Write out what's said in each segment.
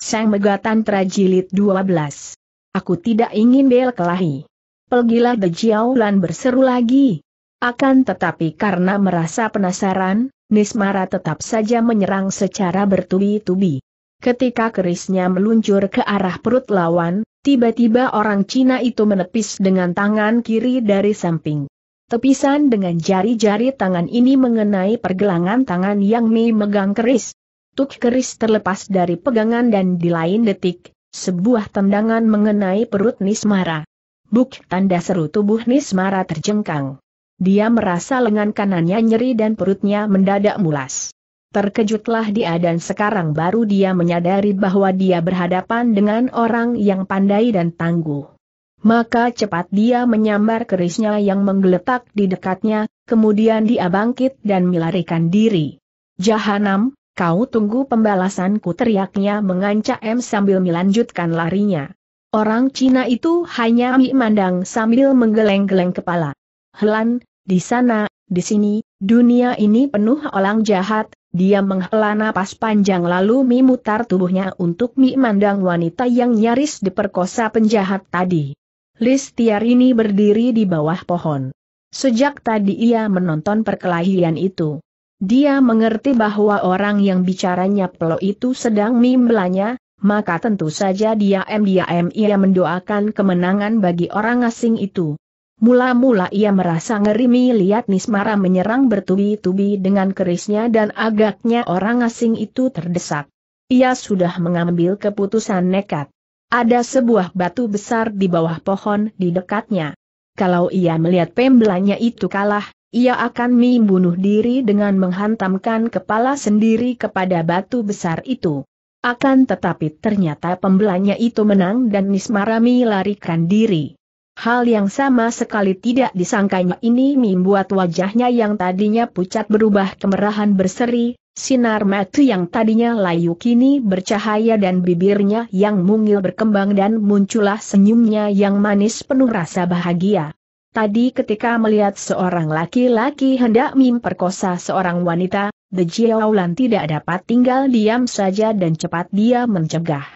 Sang Megatan Trajilid 12. Aku tidak ingin bel kelahi. Pelgilah The Jiaulan berseru lagi. Akan tetapi karena merasa penasaran, Nismara tetap saja menyerang secara bertubi-tubi. Ketika kerisnya meluncur ke arah perut lawan, tiba-tiba orang Cina itu menepis dengan tangan kiri dari samping. Tepisan dengan jari-jari tangan ini mengenai pergelangan tangan yang Mei megang keris, Tuk keris terlepas dari pegangan dan di lain detik, sebuah tendangan mengenai perut Nismara. Buk tanda seru tubuh Nismara terjengkang. Dia merasa lengan kanannya nyeri dan perutnya mendadak mulas. Terkejutlah dia dan sekarang baru dia menyadari bahwa dia berhadapan dengan orang yang pandai dan tangguh. Maka cepat dia menyambar kerisnya yang menggeletak di dekatnya, kemudian dia bangkit dan melarikan diri. Jahanam, Kau tunggu pembalasanku teriaknya mengancam M sambil melanjutkan larinya. Orang Cina itu hanya memandang sambil menggeleng-geleng kepala. Helan, di sana, di sini, dunia ini penuh orang jahat, dia menghela napas panjang lalu memutar tubuhnya untuk memandang wanita yang nyaris diperkosa penjahat tadi. Listiar ini berdiri di bawah pohon. Sejak tadi ia menonton perkelahian itu. Dia mengerti bahwa orang yang bicaranya Pelo itu sedang mimbelanya, maka tentu saja dia m ia mendoakan kemenangan bagi orang asing itu. Mula-mula ia merasa ngeri melihat Nismara menyerang bertubi-tubi dengan kerisnya dan agaknya orang asing itu terdesak. Ia sudah mengambil keputusan nekat. Ada sebuah batu besar di bawah pohon di dekatnya. Kalau ia melihat pembelanya itu kalah, ia akan membunuh diri dengan menghantamkan kepala sendiri kepada batu besar itu. Akan tetapi ternyata pembelanya itu menang dan Nismarami larikan diri. Hal yang sama sekali tidak disangkanya ini membuat wajahnya yang tadinya pucat berubah kemerahan berseri, sinar mata yang tadinya layu kini bercahaya dan bibirnya yang mungil berkembang dan muncullah senyumnya yang manis penuh rasa bahagia. Tadi ketika melihat seorang laki-laki hendak memperkosa seorang wanita, The Jiaolan tidak dapat tinggal diam saja dan cepat dia mencegah.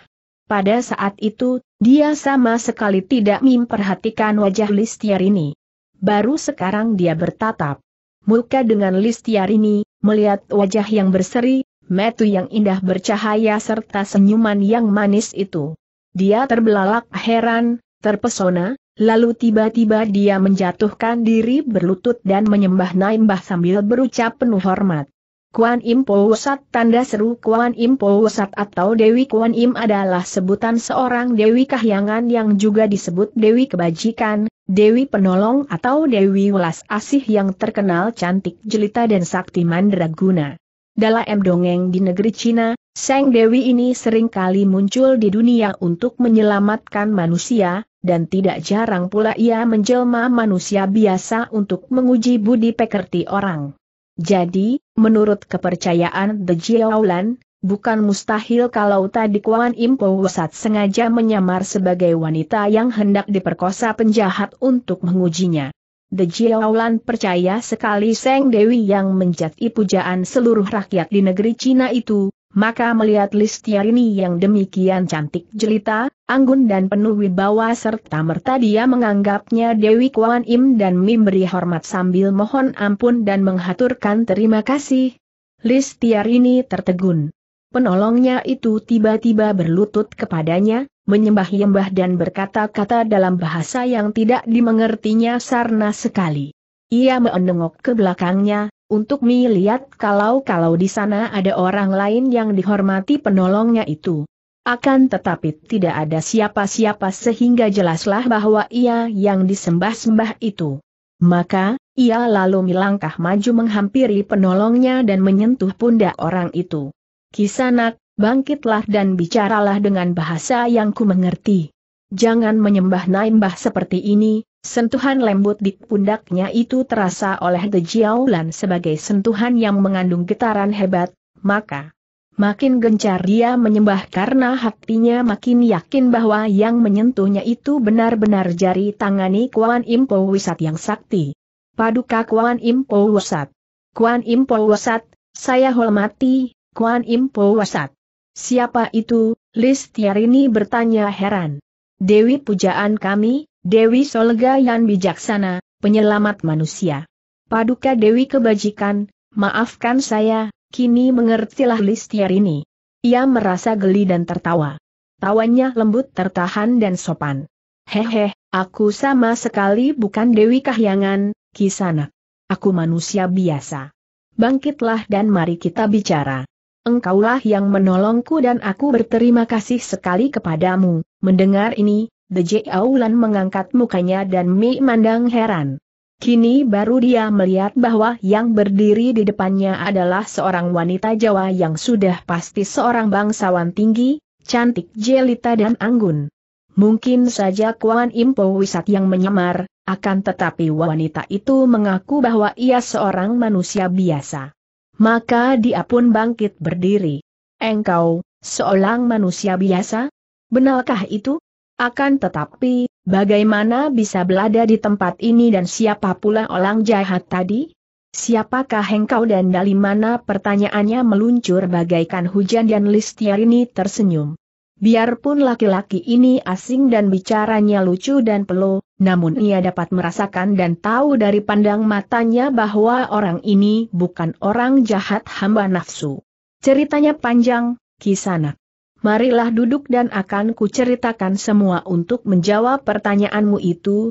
Pada saat itu, dia sama sekali tidak memperhatikan wajah Listiar ini. Baru sekarang dia bertatap muka dengan Listiar ini melihat wajah yang berseri, metu yang indah bercahaya serta senyuman yang manis itu. Dia terbelalak heran, terpesona, Lalu tiba-tiba dia menjatuhkan diri berlutut dan menyembah Naimbah sambil berucap penuh hormat. Kuan Im Powosat tanda seru Kuan Im Powosat atau Dewi Kuan Im adalah sebutan seorang Dewi Kahyangan yang juga disebut Dewi Kebajikan, Dewi Penolong atau Dewi Welas Asih yang terkenal cantik jelita dan sakti mandraguna. Dalam dongeng di negeri Cina, Sang Dewi ini sering kali muncul di dunia untuk menyelamatkan manusia, dan tidak jarang pula ia menjelma manusia biasa untuk menguji budi pekerti orang. Jadi, menurut kepercayaan The Jiaolan, bukan mustahil kalau tadi Kuan Impo Wasat sengaja menyamar sebagai wanita yang hendak diperkosa penjahat untuk mengujinya. The Jiaolan percaya sekali Seng Dewi yang menjadi pujaan seluruh rakyat di negeri Cina itu, maka melihat Listiarini yang demikian cantik jelita, anggun dan penuh wibawa serta merta dia menganggapnya Dewi Kuan Im dan memberi hormat sambil mohon ampun dan menghaturkan terima kasih. Listiarini tertegun. Penolongnya itu tiba-tiba berlutut kepadanya, menyembah-nyembah dan berkata-kata dalam bahasa yang tidak dimengertinya sarna sekali. Ia menengok ke belakangnya, untuk melihat kalau-kalau di sana ada orang lain yang dihormati penolongnya itu. Akan tetapi tidak ada siapa-siapa sehingga jelaslah bahwa ia yang disembah-sembah itu. Maka, ia lalu melangkah maju menghampiri penolongnya dan menyentuh pundak orang itu. Kisanak, bangkitlah dan bicaralah dengan bahasa yang ku mengerti. Jangan menyembah naimbah seperti ini, Sentuhan lembut di pundaknya itu terasa oleh The Jiaolan sebagai sentuhan yang mengandung getaran hebat, maka makin gencar dia menyembah karena hatinya makin yakin bahwa yang menyentuhnya itu benar-benar jari tangani Kuan Impo Wisat yang sakti. Paduka Kuan Impo Wisat. Kuan Impo Wisat, saya hormati, Kuan Impo Wisat. Siapa itu? Listiarini bertanya heran. Dewi pujaan kami, Dewi Solga yang bijaksana, penyelamat manusia. Paduka Dewi kebajikan, maafkan saya, kini mengertilah listiar ini. Ia merasa geli dan tertawa. Tawanya lembut tertahan dan sopan. Hehe, aku sama sekali bukan Dewi Kahyangan, Kisanak. Aku manusia biasa. Bangkitlah dan mari kita bicara. Engkaulah yang menolongku dan aku berterima kasih sekali kepadamu. Mendengar ini, Beje Aulan mengangkat mukanya dan Mi mandang heran. Kini baru dia melihat bahwa yang berdiri di depannya adalah seorang wanita Jawa yang sudah pasti seorang bangsawan tinggi, cantik jelita dan anggun. Mungkin saja Kuan Impo Wisat yang menyamar, akan tetapi wanita itu mengaku bahwa ia seorang manusia biasa. Maka dia pun bangkit berdiri. Engkau, seorang manusia biasa? Benarkah itu? Akan tetapi, bagaimana bisa berada di tempat ini dan siapa pula orang jahat tadi? Siapakah engkau dan dari mana pertanyaannya meluncur bagaikan hujan dan ini tersenyum. Biarpun laki-laki ini asing dan bicaranya lucu dan pelo, namun ia dapat merasakan dan tahu dari pandang matanya bahwa orang ini bukan orang jahat hamba nafsu. Ceritanya panjang, kisanak marilah duduk dan akan kuceritakan semua untuk menjawab pertanyaanmu itu.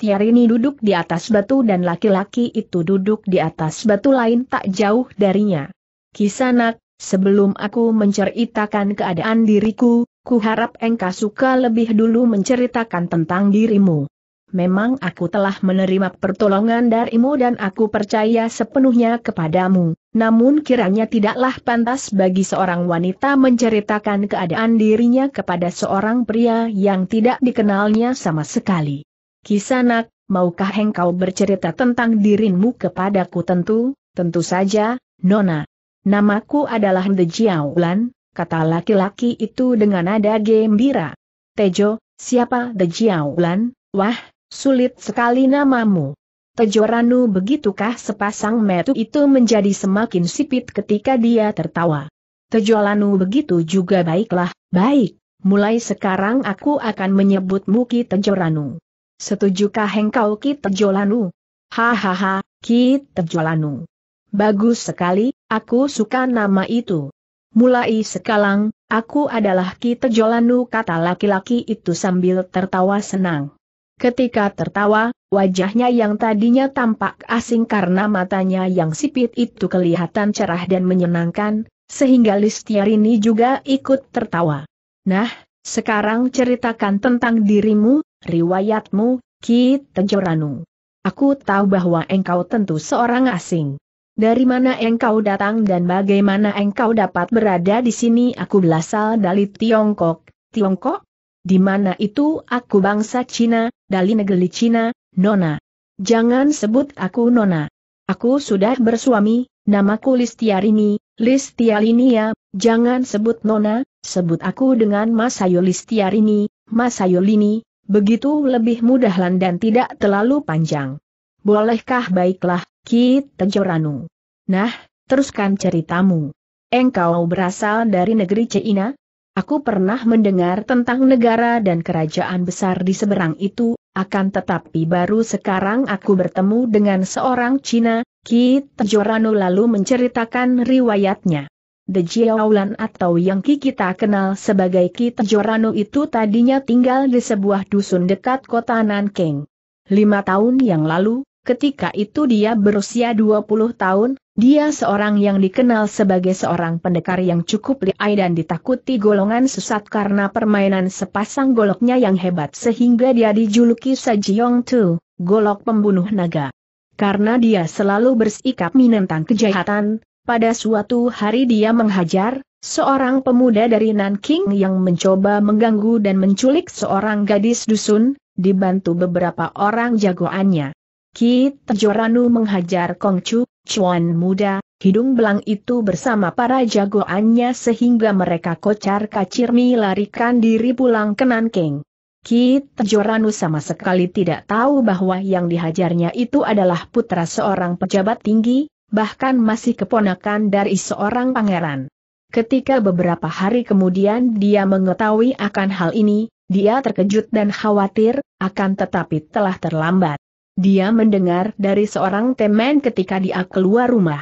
ini duduk di atas batu dan laki-laki itu duduk di atas batu lain tak jauh darinya. Kisanak, sebelum aku menceritakan keadaan diriku, kuharap engkau suka lebih dulu menceritakan tentang dirimu memang aku telah menerima pertolongan darimu dan aku percaya sepenuhnya kepadamu, namun kiranya tidaklah pantas bagi seorang wanita menceritakan keadaan dirinya kepada seorang pria yang tidak dikenalnya sama sekali. Kisanak, maukah engkau bercerita tentang dirimu kepadaku tentu, tentu saja, Nona. Namaku adalah The Jiaolan, kata laki-laki itu dengan nada gembira. Tejo, siapa The Jiaolan? Wah, Sulit sekali namamu. Tejoranu begitukah sepasang metu itu menjadi semakin sipit ketika dia tertawa. Tejolanu begitu juga baiklah, baik, mulai sekarang aku akan menyebutmu Ki Tejoranu. Setujukah engkau Ki Tejolanu? Hahaha, Ki Tejolanu. Bagus sekali, aku suka nama itu. Mulai sekarang, aku adalah Ki Tejolanu kata laki-laki itu sambil tertawa senang. Ketika tertawa, wajahnya yang tadinya tampak asing karena matanya yang sipit itu kelihatan cerah dan menyenangkan, sehingga Listiarini juga ikut tertawa. Nah, sekarang ceritakan tentang dirimu, riwayatmu, Ki Tejoranu. Aku tahu bahwa engkau tentu seorang asing. Dari mana engkau datang dan bagaimana engkau dapat berada di sini? Aku berasal dari Tiongkok. Tiongkok? Di mana itu aku bangsa Cina, dari negeri Cina, Nona. Jangan sebut aku Nona. Aku sudah bersuami, namaku Listiarini, Listialinia, jangan sebut Nona, sebut aku dengan Mas Ayu Listiarini, Mas begitu lebih mudah dan tidak terlalu panjang. Bolehkah baiklah, Kit Tejoranu. Nah, teruskan ceritamu. Engkau berasal dari negeri Cina? Aku pernah mendengar tentang negara dan kerajaan besar di seberang itu, akan tetapi baru sekarang aku bertemu dengan seorang Cina, Ki Tejorano lalu menceritakan riwayatnya. The Jiaolan atau yang Ki kita kenal sebagai Ki Tejorano itu tadinya tinggal di sebuah dusun dekat kota Nanking. Lima tahun yang lalu, ketika itu dia berusia 20 tahun, dia seorang yang dikenal sebagai seorang pendekar yang cukup liai dan ditakuti golongan sesat karena permainan sepasang goloknya yang hebat sehingga dia dijuluki Sajiong Tu, golok pembunuh naga. Karena dia selalu bersikap menentang kejahatan, pada suatu hari dia menghajar, seorang pemuda dari Nanking yang mencoba mengganggu dan menculik seorang gadis dusun, dibantu beberapa orang jagoannya. Kit Joranu menghajar Kongcu, Chuan muda, hidung belang itu bersama para jagoannya sehingga mereka kocar kacir melarikan diri pulang ke Nanking. Kit Joranu sama sekali tidak tahu bahwa yang dihajarnya itu adalah putra seorang pejabat tinggi, bahkan masih keponakan dari seorang pangeran. Ketika beberapa hari kemudian dia mengetahui akan hal ini, dia terkejut dan khawatir, akan tetapi telah terlambat. Dia mendengar dari seorang teman ketika dia keluar rumah.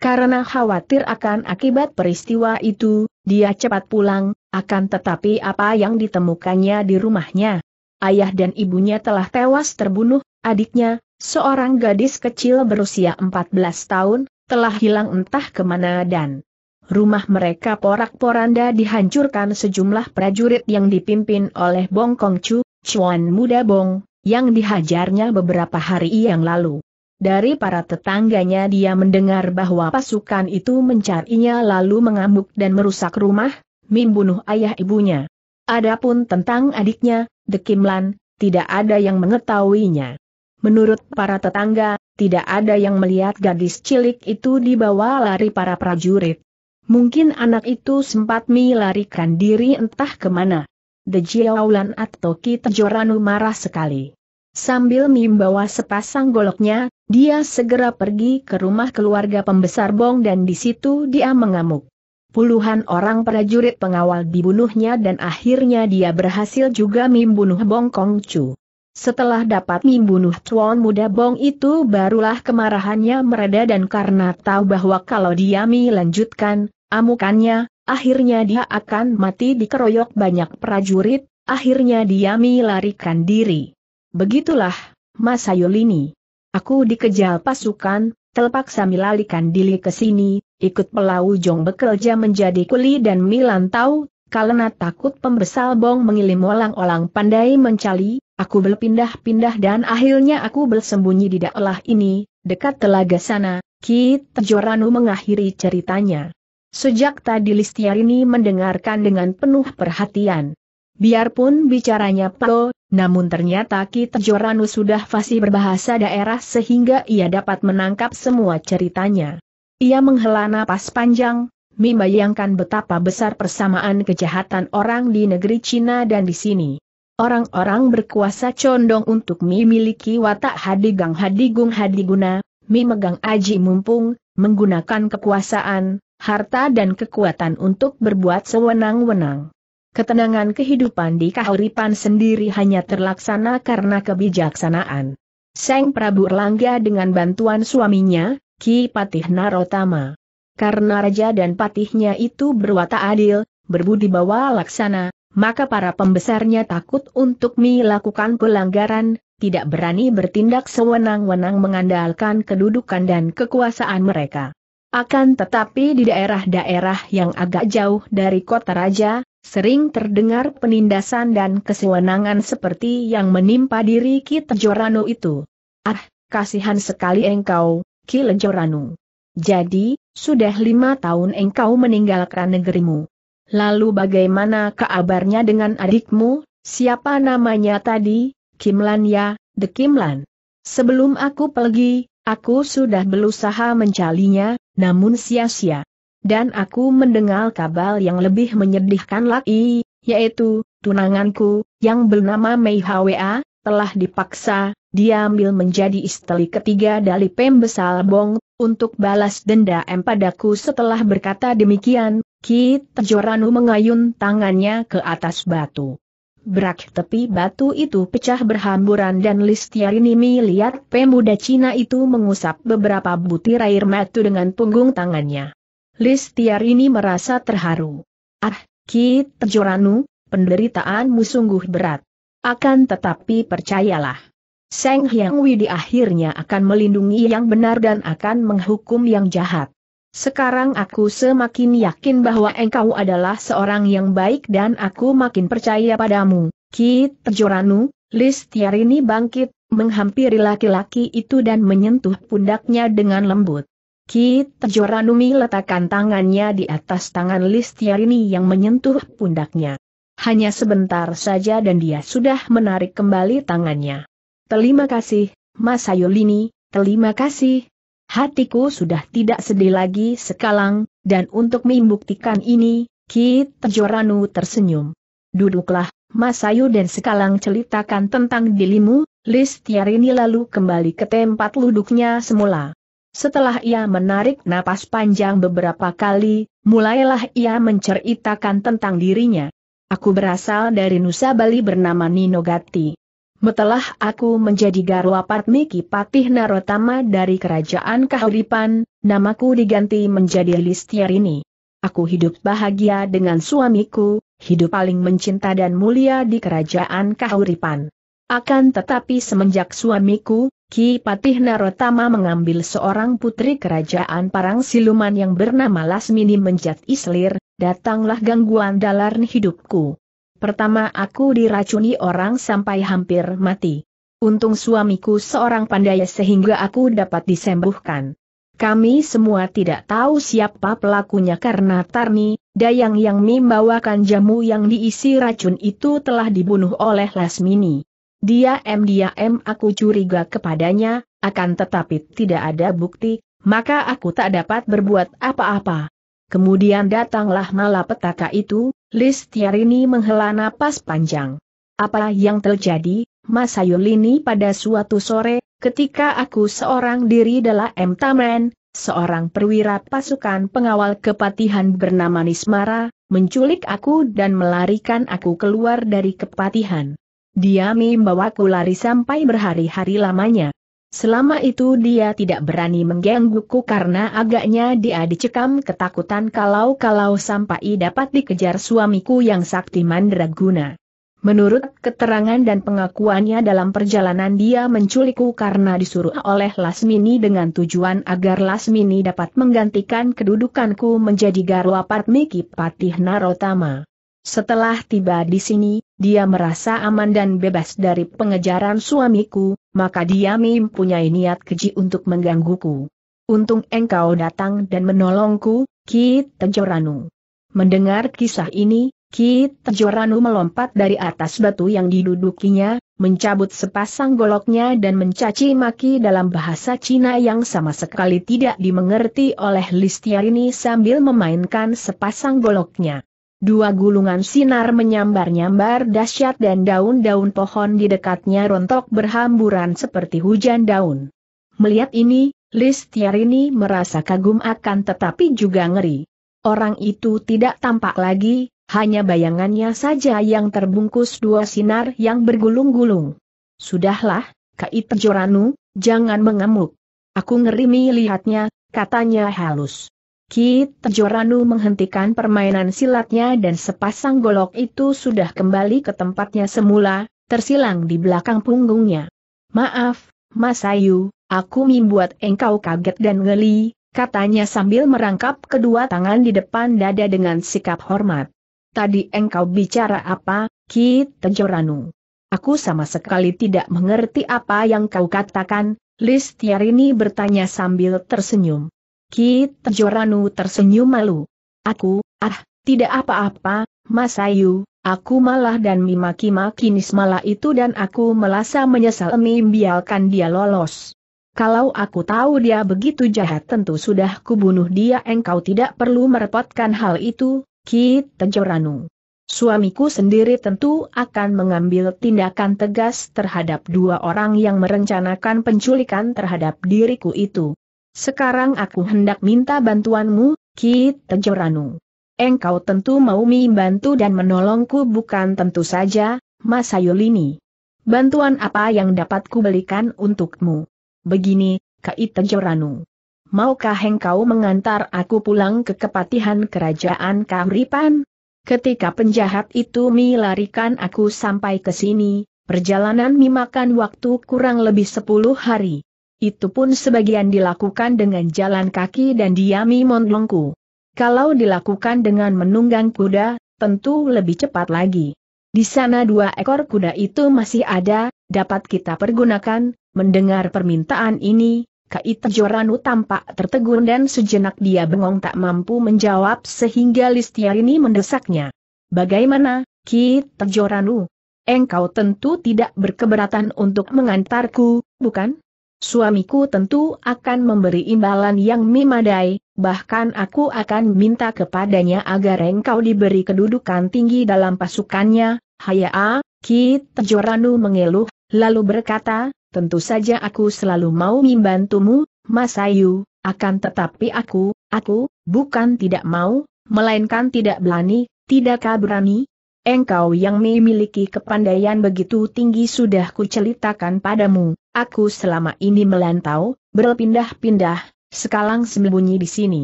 Karena khawatir akan akibat peristiwa itu, dia cepat pulang, akan tetapi apa yang ditemukannya di rumahnya. Ayah dan ibunya telah tewas terbunuh, adiknya, seorang gadis kecil berusia 14 tahun, telah hilang entah kemana dan rumah mereka porak-poranda dihancurkan sejumlah prajurit yang dipimpin oleh Bong Kong Chu, Chuan Muda Bong, yang dihajarnya beberapa hari yang lalu. Dari para tetangganya dia mendengar bahwa pasukan itu mencarinya lalu mengamuk dan merusak rumah, membunuh ayah ibunya. Adapun tentang adiknya, The Dekimlan, tidak ada yang mengetahuinya. Menurut para tetangga, tidak ada yang melihat gadis cilik itu dibawa lari para prajurit. Mungkin anak itu sempat melarikan diri entah kemana. The Jiaulan atau Kitajoranu marah sekali. Sambil membawa sepasang goloknya, dia segera pergi ke rumah keluarga pembesar Bong dan di situ dia mengamuk. Puluhan orang prajurit pengawal dibunuhnya dan akhirnya dia berhasil juga membunuh Bong Kongcu. Setelah dapat membunuh tuan muda Bong itu barulah kemarahannya mereda dan karena tahu bahwa kalau dia melanjutkan amukannya, akhirnya dia akan mati dikeroyok banyak prajurit, akhirnya dia melarikan diri. Begitulah, Mas Sayulini. Aku dikejal pasukan, terpaksa milalikan diri ke sini, ikut pelau jong bekerja menjadi kuli dan milan tahu, karena takut pembesal bong mengilim olang olang pandai mencali, aku berpindah-pindah dan akhirnya aku bersembunyi di daerah ini, dekat telaga sana, Kit Joranu mengakhiri ceritanya. Sejak tadi Listiarini mendengarkan dengan penuh perhatian. Biarpun bicaranya Pao, namun ternyata Kita Joranu sudah fasih berbahasa daerah sehingga ia dapat menangkap semua ceritanya. Ia menghela napas panjang, membayangkan betapa besar persamaan kejahatan orang di negeri Cina dan di sini. Orang-orang berkuasa condong untuk memiliki watak hadigang hadigung hadiguna, memegang aji mumpung, menggunakan kekuasaan, harta dan kekuatan untuk berbuat sewenang-wenang. Ketenangan kehidupan di kahuripan sendiri hanya terlaksana karena kebijaksanaan. Seng Prabu Erlangga dengan bantuan suaminya, Ki Patih Narotama. Karena raja dan patihnya itu berwatak adil, berbudi bawa laksana, maka para pembesarnya takut untuk melakukan pelanggaran, tidak berani bertindak sewenang-wenang mengandalkan kedudukan dan kekuasaan mereka. Akan tetapi di daerah-daerah yang agak jauh dari kota raja, Sering terdengar penindasan dan kesewenangan seperti yang menimpa diri Ki Joranu itu. Ah, kasihan sekali engkau, Ki Joranu. Jadi, sudah lima tahun engkau meninggalkan negerimu. Lalu bagaimana kabarnya dengan adikmu, siapa namanya tadi, Kimlan ya, The Kimlan. Sebelum aku pergi, aku sudah berusaha mencalinya, namun sia-sia. Dan aku mendengar kabar yang lebih menyedihkan lagi, yaitu, tunanganku, yang bernama Mei Hwa, telah dipaksa, diambil menjadi istri ketiga dari pembesal Bong, untuk balas denda padaku setelah berkata demikian, Ki Tejoranu mengayun tangannya ke atas batu. Berak tepi batu itu pecah berhamburan dan Listiarinimi lihat pemuda Cina itu mengusap beberapa butir air mata dengan punggung tangannya. Listiar ini merasa terharu. Ah, Ki Tejoranu, penderitaanmu sungguh berat. Akan tetapi percayalah. Seng Hyang Widi akhirnya akan melindungi yang benar dan akan menghukum yang jahat. Sekarang aku semakin yakin bahwa engkau adalah seorang yang baik dan aku makin percaya padamu, Ki Tejoranu, Listiar ini bangkit, menghampiri laki-laki itu dan menyentuh pundaknya dengan lembut. Kit Tejoranumi letakkan tangannya di atas tangan Listiarini yang menyentuh pundaknya. Hanya sebentar saja dan dia sudah menarik kembali tangannya. Terima kasih, Mas Sayulini, terima kasih. Hatiku sudah tidak sedih lagi sekalang. dan untuk membuktikan ini, Kit Joranu tersenyum. Duduklah, Mas Sayu dan sekalang ceritakan tentang dirimu, Listiarini lalu kembali ke tempat duduknya semula. Setelah ia menarik napas panjang beberapa kali, mulailah ia menceritakan tentang dirinya. Aku berasal dari Nusa Bali bernama Nino Gati. Setelah aku menjadi Garwa Patmiki Patih Narotama dari Kerajaan Kahuripan, namaku diganti menjadi Listiarini. Aku hidup bahagia dengan suamiku, hidup paling mencinta dan mulia di Kerajaan Kahuripan. Akan tetapi semenjak suamiku, Ki Patih Narotama mengambil seorang putri kerajaan parang siluman yang bernama Lasmini menjat islir, datanglah gangguan dalam hidupku. Pertama aku diracuni orang sampai hampir mati. Untung suamiku seorang pandai sehingga aku dapat disembuhkan. Kami semua tidak tahu siapa pelakunya karena Tarni, Dayang yang membawakan jamu yang diisi racun itu telah dibunuh oleh Lasmini. Dia dia M aku curiga kepadanya, akan tetapi tidak ada bukti, maka aku tak dapat berbuat apa-apa. Kemudian datanglah malapetaka itu, Listiarini menghela napas panjang. Apa yang terjadi, Mas Sayulini pada suatu sore, ketika aku seorang diri dalam Taman, seorang perwira pasukan pengawal kepatihan bernama Nismara, menculik aku dan melarikan aku keluar dari kepatihan. Dia membawaku lari sampai berhari-hari lamanya. Selama itu dia tidak berani menggangguku karena agaknya dia dicekam ketakutan kalau-kalau sampai dapat dikejar suamiku yang sakti mandraguna. Menurut keterangan dan pengakuannya dalam perjalanan dia menculikku karena disuruh oleh Lasmini dengan tujuan agar Lasmini dapat menggantikan kedudukanku menjadi Garwa Patmiki Patih Narotama. Setelah tiba di sini, dia merasa aman dan bebas dari pengejaran suamiku, maka dia mempunyai niat keji untuk menggangguku. Untung engkau datang dan menolongku, Ki Tejoranu. Mendengar kisah ini, Ki Tejoranu melompat dari atas batu yang didudukinya, mencabut sepasang goloknya dan mencaci maki dalam bahasa Cina yang sama sekali tidak dimengerti oleh Listiarini sambil memainkan sepasang goloknya. Dua gulungan sinar menyambar-nyambar dahsyat dan daun-daun pohon di dekatnya rontok berhamburan seperti hujan daun. Melihat ini, Listiarini merasa kagum akan tetapi juga ngeri. Orang itu tidak tampak lagi, hanya bayangannya saja yang terbungkus dua sinar yang bergulung-gulung. Sudahlah, Kaitjoranu, Joranu, jangan mengamuk. Aku ngeri melihatnya, katanya halus. Kit Joranu menghentikan permainan silatnya dan sepasang golok itu sudah kembali ke tempatnya semula, tersilang di belakang punggungnya. Maaf, Mas Ayu, aku membuat engkau kaget dan ngeli, katanya sambil merangkap kedua tangan di depan dada dengan sikap hormat. Tadi engkau bicara apa, Kit Joranu? Aku sama sekali tidak mengerti apa yang kau katakan, Listiarini bertanya sambil tersenyum. Kit Joranu tersenyum malu. Aku, ah, tidak apa-apa, Mas Ayu, aku malah dan memaki-maki Nismala itu dan aku melasa menyesal membiarkan dia lolos. Kalau aku tahu dia begitu jahat tentu sudah kubunuh dia engkau tidak perlu merepotkan hal itu, Kit Joranu. Suamiku sendiri tentu akan mengambil tindakan tegas terhadap dua orang yang merencanakan penculikan terhadap diriku itu. Sekarang aku hendak minta bantuanmu, Ki Tejeranu. Engkau tentu mau membantu dan menolongku bukan tentu saja, Mas Ayolini. Bantuan apa yang dapat kubelikan untukmu? Begini, Ki Tejeranu. Maukah engkau mengantar aku pulang ke kepatihan kerajaan Kamripan? Ketika penjahat itu melarikan aku sampai ke sini, perjalanan memakan waktu kurang lebih sepuluh hari. Itu pun sebagian dilakukan dengan jalan kaki dan diami mondongku. Kalau dilakukan dengan menunggang kuda, tentu lebih cepat lagi. Di sana dua ekor kuda itu masih ada, dapat kita pergunakan, mendengar permintaan ini, Kait Joranu tampak tertegun dan sejenak dia bengong tak mampu menjawab sehingga Listia ini mendesaknya. Bagaimana, Kita Joranu? Engkau tentu tidak berkeberatan untuk mengantarku, bukan? Suamiku tentu akan memberi imbalan yang memadai, bahkan aku akan minta kepadanya agar engkau diberi kedudukan tinggi dalam pasukannya, Hayaa, ah, Kit Joranu mengeluh, lalu berkata, tentu saja aku selalu mau membantumu, Masayu, akan tetapi aku, aku, bukan tidak mau, melainkan tidak berani, tidakkah berani? Engkau yang memiliki kepandaian begitu tinggi sudah kucelitakan padamu, Aku selama ini melantau, berpindah-pindah, sekalang sembunyi di sini.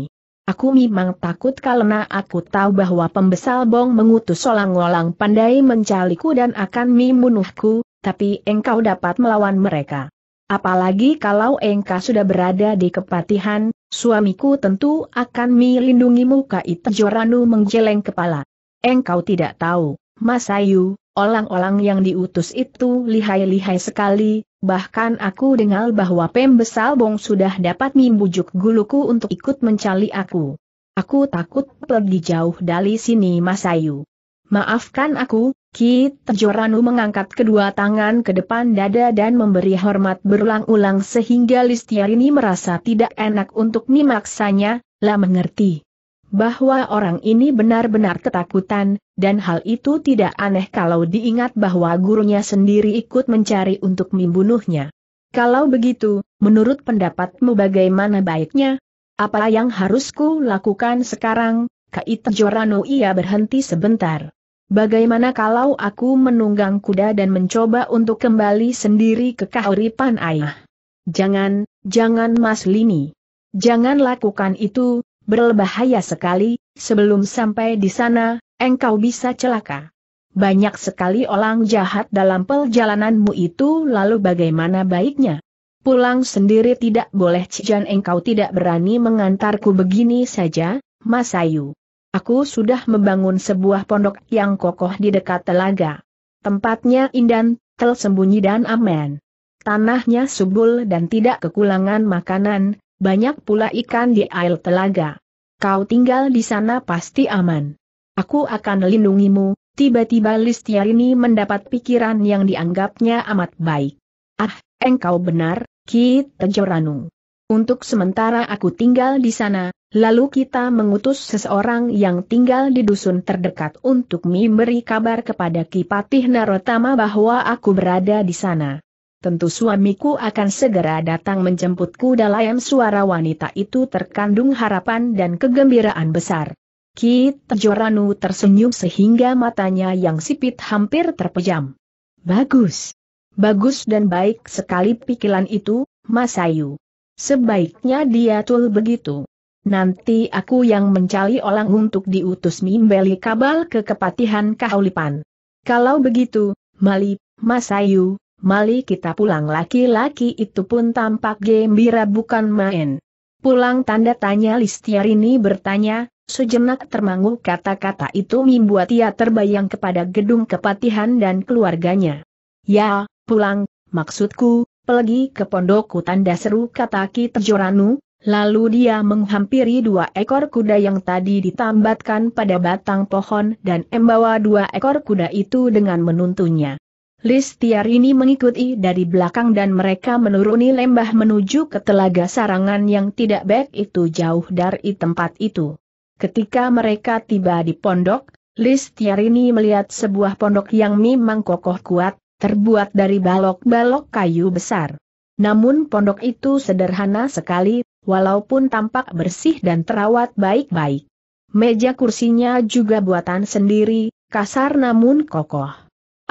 Aku memang takut karena aku tahu bahwa pembesal bong mengutus olang-olang pandai mencaliku dan akan membunuhku, tapi engkau dapat melawan mereka. Apalagi kalau engkau sudah berada di kepatihan, suamiku tentu akan melindungimu. Kaita joranu menggeleng kepala. Engkau tidak tahu, Masayu, Orang-orang yang diutus itu lihai-lihai sekali, bahkan aku dengar bahwa Pembesal Bong sudah dapat membujuk guluku untuk ikut mencari aku. Aku takut pergi jauh dari sini Mas Ayu. Maafkan aku, Ki Tejoranu mengangkat kedua tangan ke depan dada dan memberi hormat berulang-ulang sehingga Listiarini merasa tidak enak untuk memaksanya, lah mengerti bahwa orang ini benar-benar ketakutan, dan hal itu tidak aneh kalau diingat bahwa gurunya sendiri ikut mencari untuk membunuhnya. Kalau begitu, menurut pendapatmu bagaimana baiknya? Apa yang harusku lakukan sekarang, Kaita Jorano ia berhenti sebentar. Bagaimana kalau aku menunggang kuda dan mencoba untuk kembali sendiri ke kahuripan ayah? Jangan, jangan Mas Lini. Jangan lakukan itu, berbahaya sekali, sebelum sampai di sana, engkau bisa celaka. Banyak sekali orang jahat dalam perjalananmu itu lalu bagaimana baiknya? Pulang sendiri tidak boleh Cijan engkau tidak berani mengantarku begini saja, Mas Ayu. Aku sudah membangun sebuah pondok yang kokoh di dekat telaga. Tempatnya indah, tersembunyi dan aman. Tanahnya subur dan tidak kekulangan makanan, banyak pula ikan di air telaga. Kau tinggal di sana pasti aman. Aku akan lindungimu, tiba-tiba Listiarini mendapat pikiran yang dianggapnya amat baik. Ah, engkau benar, Kit Tejoranu. Untuk sementara aku tinggal di sana, lalu kita mengutus seseorang yang tinggal di dusun terdekat untuk memberi kabar kepada Kipatih Narotama bahwa aku berada di sana tentu suamiku akan segera datang menjemputku dalam suara wanita itu terkandung harapan dan kegembiraan besar. Ki Tejoranu tersenyum sehingga matanya yang sipit hampir terpejam. Bagus. Bagus dan baik sekali pikiran itu, Mas Ayu. Sebaiknya dia tul begitu. Nanti aku yang mencari orang untuk diutus mimbeli kabal ke kepatihan Kaulipan. Kalau begitu, Mali, Mas Ayu, mali kita pulang laki-laki itu pun tampak gembira bukan main. Pulang tanda tanya ini bertanya, sejenak termangu kata-kata itu membuat ia terbayang kepada gedung kepatihan dan keluarganya. Ya, pulang, maksudku, pergi ke pondokku tanda seru kata Ki Tejoranu, Lalu dia menghampiri dua ekor kuda yang tadi ditambatkan pada batang pohon dan membawa dua ekor kuda itu dengan menuntunnya ini mengikuti dari belakang dan mereka menuruni lembah menuju ke telaga sarangan yang tidak baik itu jauh dari tempat itu. Ketika mereka tiba di pondok, ini melihat sebuah pondok yang memang kokoh kuat, terbuat dari balok-balok kayu besar. Namun pondok itu sederhana sekali, walaupun tampak bersih dan terawat baik-baik. Meja kursinya juga buatan sendiri, kasar namun kokoh.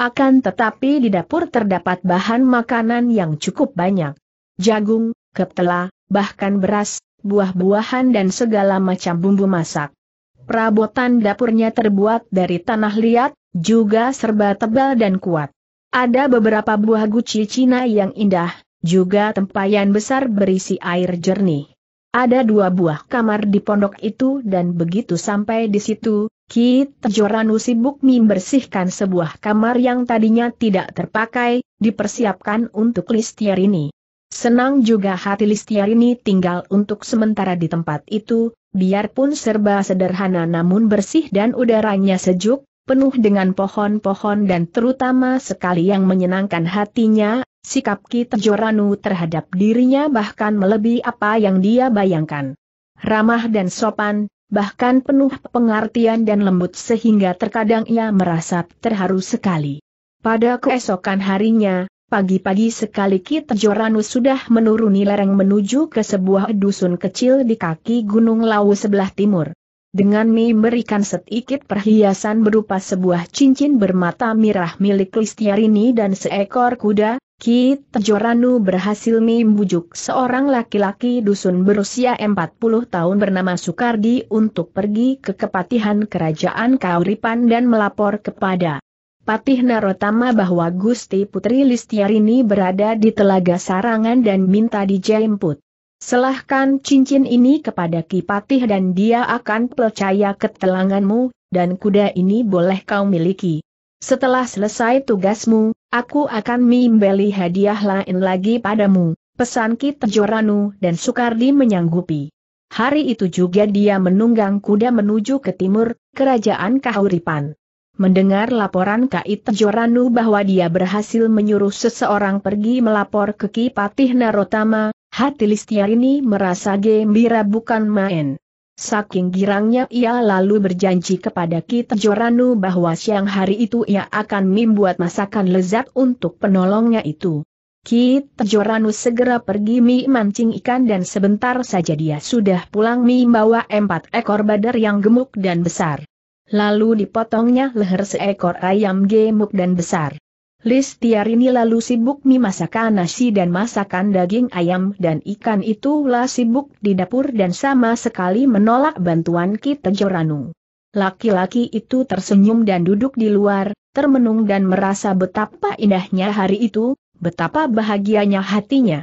Akan tetapi di dapur terdapat bahan makanan yang cukup banyak. Jagung, ketela, bahkan beras, buah-buahan dan segala macam bumbu masak. Perabotan dapurnya terbuat dari tanah liat, juga serba tebal dan kuat. Ada beberapa buah guci Cina yang indah, juga tempayan besar berisi air jernih. Ada dua buah kamar di pondok itu dan begitu sampai di situ, Ki Joranu sibuk membersihkan sebuah kamar yang tadinya tidak terpakai, dipersiapkan untuk Listiarini. Senang juga hati Listiarini ini tinggal untuk sementara di tempat itu, biarpun serba sederhana namun bersih dan udaranya sejuk, penuh dengan pohon-pohon dan terutama sekali yang menyenangkan hatinya, sikap Ki Joranu terhadap dirinya bahkan melebihi apa yang dia bayangkan. Ramah dan sopan, bahkan penuh pengertian dan lembut sehingga terkadang ia merasa terharu sekali. Pada keesokan harinya, Pagi-pagi sekali Kit Joranu sudah menuruni lereng menuju ke sebuah dusun kecil di kaki Gunung Lawu sebelah timur. Dengan memberikan sedikit perhiasan berupa sebuah cincin bermata merah milik Listiarini dan seekor kuda, Ki Tejoranu berhasil membujuk seorang laki-laki dusun berusia 40 tahun bernama Sukardi untuk pergi ke kepatihan kerajaan Kauripan dan melapor kepada Patih Narotama bahwa Gusti Putri ini berada di Telaga Sarangan dan minta dijemput. Selahkan cincin ini kepada Ki Patih dan dia akan percaya ketelanganmu, dan kuda ini boleh kau miliki. Setelah selesai tugasmu, aku akan membeli hadiah lain lagi padamu, pesan Ki Tejoranu dan Sukardi menyanggupi. Hari itu juga dia menunggang kuda menuju ke timur, kerajaan Kahuripan. Mendengar laporan Ki Tejoranu bahwa dia berhasil menyuruh seseorang pergi melapor ke Ki Patih Narotama, hati Listiarini merasa gembira bukan main. Saking girangnya ia lalu berjanji kepada Kita Joranu bahwa siang hari itu ia akan membuat masakan lezat untuk penolongnya itu. Kita Joranu segera pergi mi mancing ikan dan sebentar saja dia sudah pulang mi bawa empat ekor badar yang gemuk dan besar. Lalu dipotongnya leher seekor ayam gemuk dan besar ini lalu sibuk memasakkan nasi dan masakan daging ayam dan ikan itulah sibuk di dapur dan sama sekali menolak bantuan Ki Joranu. Laki-laki itu tersenyum dan duduk di luar, termenung dan merasa betapa indahnya hari itu, betapa bahagianya hatinya.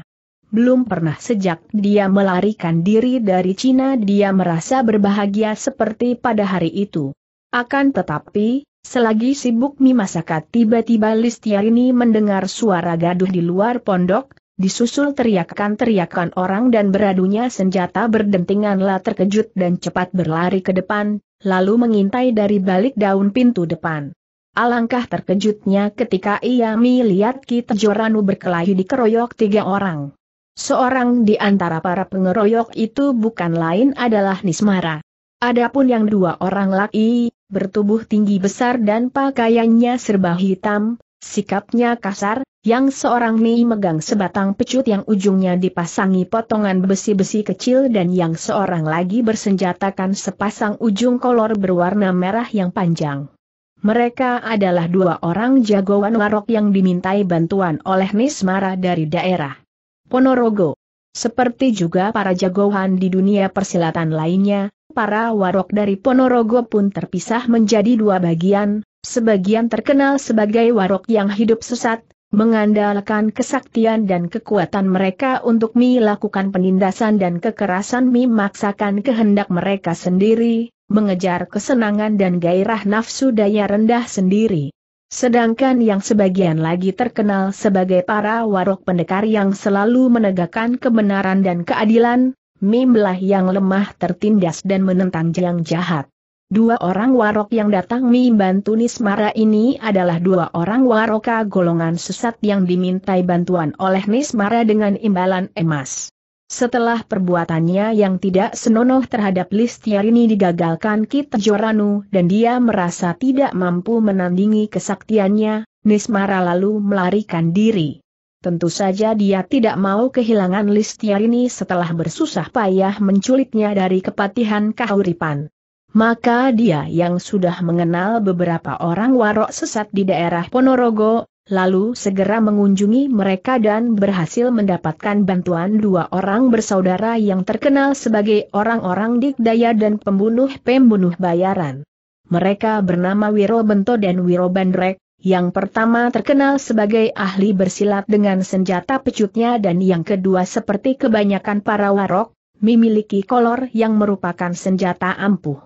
Belum pernah sejak dia melarikan diri dari Cina dia merasa berbahagia seperti pada hari itu. Akan tetapi, Selagi sibuk Mimasaka tiba-tiba Listiarini mendengar suara gaduh di luar pondok, disusul teriakan-teriakan orang dan beradunya senjata berdentinganlah terkejut dan cepat berlari ke depan, lalu mengintai dari balik daun pintu depan. Alangkah terkejutnya ketika ia melihat Joranu berkelahi dikeroyok tiga orang. Seorang di antara para pengeroyok itu bukan lain adalah Nismara. Adapun yang dua orang laki, bertubuh tinggi besar dan pakaiannya serba hitam, sikapnya kasar, yang seorang Mei megang sebatang pecut yang ujungnya dipasangi potongan besi-besi kecil dan yang seorang lagi bersenjatakan sepasang ujung kolor berwarna merah yang panjang. Mereka adalah dua orang jagoan warok yang dimintai bantuan oleh Nismara dari daerah Ponorogo. Seperti juga para jagoan di dunia persilatan lainnya, para warok dari Ponorogo pun terpisah menjadi dua bagian, sebagian terkenal sebagai warok yang hidup sesat, mengandalkan kesaktian dan kekuatan mereka untuk melakukan penindasan dan kekerasan memaksakan kehendak mereka sendiri, mengejar kesenangan dan gairah nafsu daya rendah sendiri. Sedangkan yang sebagian lagi terkenal sebagai para warok pendekar yang selalu menegakkan kebenaran dan keadilan, Mimlah yang lemah tertindas dan menentang yang jahat. Dua orang warok yang datang mim bantu nismara ini adalah dua orang waroka golongan sesat yang dimintai bantuan oleh Nismara dengan imbalan emas. Setelah perbuatannya yang tidak senonoh terhadap ini digagalkan Kit Joranu dan dia merasa tidak mampu menandingi kesaktiannya, Nismara lalu melarikan diri. Tentu saja dia tidak mau kehilangan Listiarini setelah bersusah payah menculiknya dari kepatihan kahuripan. Maka dia yang sudah mengenal beberapa orang warok sesat di daerah Ponorogo, lalu segera mengunjungi mereka dan berhasil mendapatkan bantuan dua orang bersaudara yang terkenal sebagai orang-orang dikdaya dan pembunuh-pembunuh bayaran. Mereka bernama Wiro Bento dan Wiro Bandrek, yang pertama terkenal sebagai ahli bersilat dengan senjata pecutnya dan yang kedua seperti kebanyakan para warok, memiliki kolor yang merupakan senjata ampuh.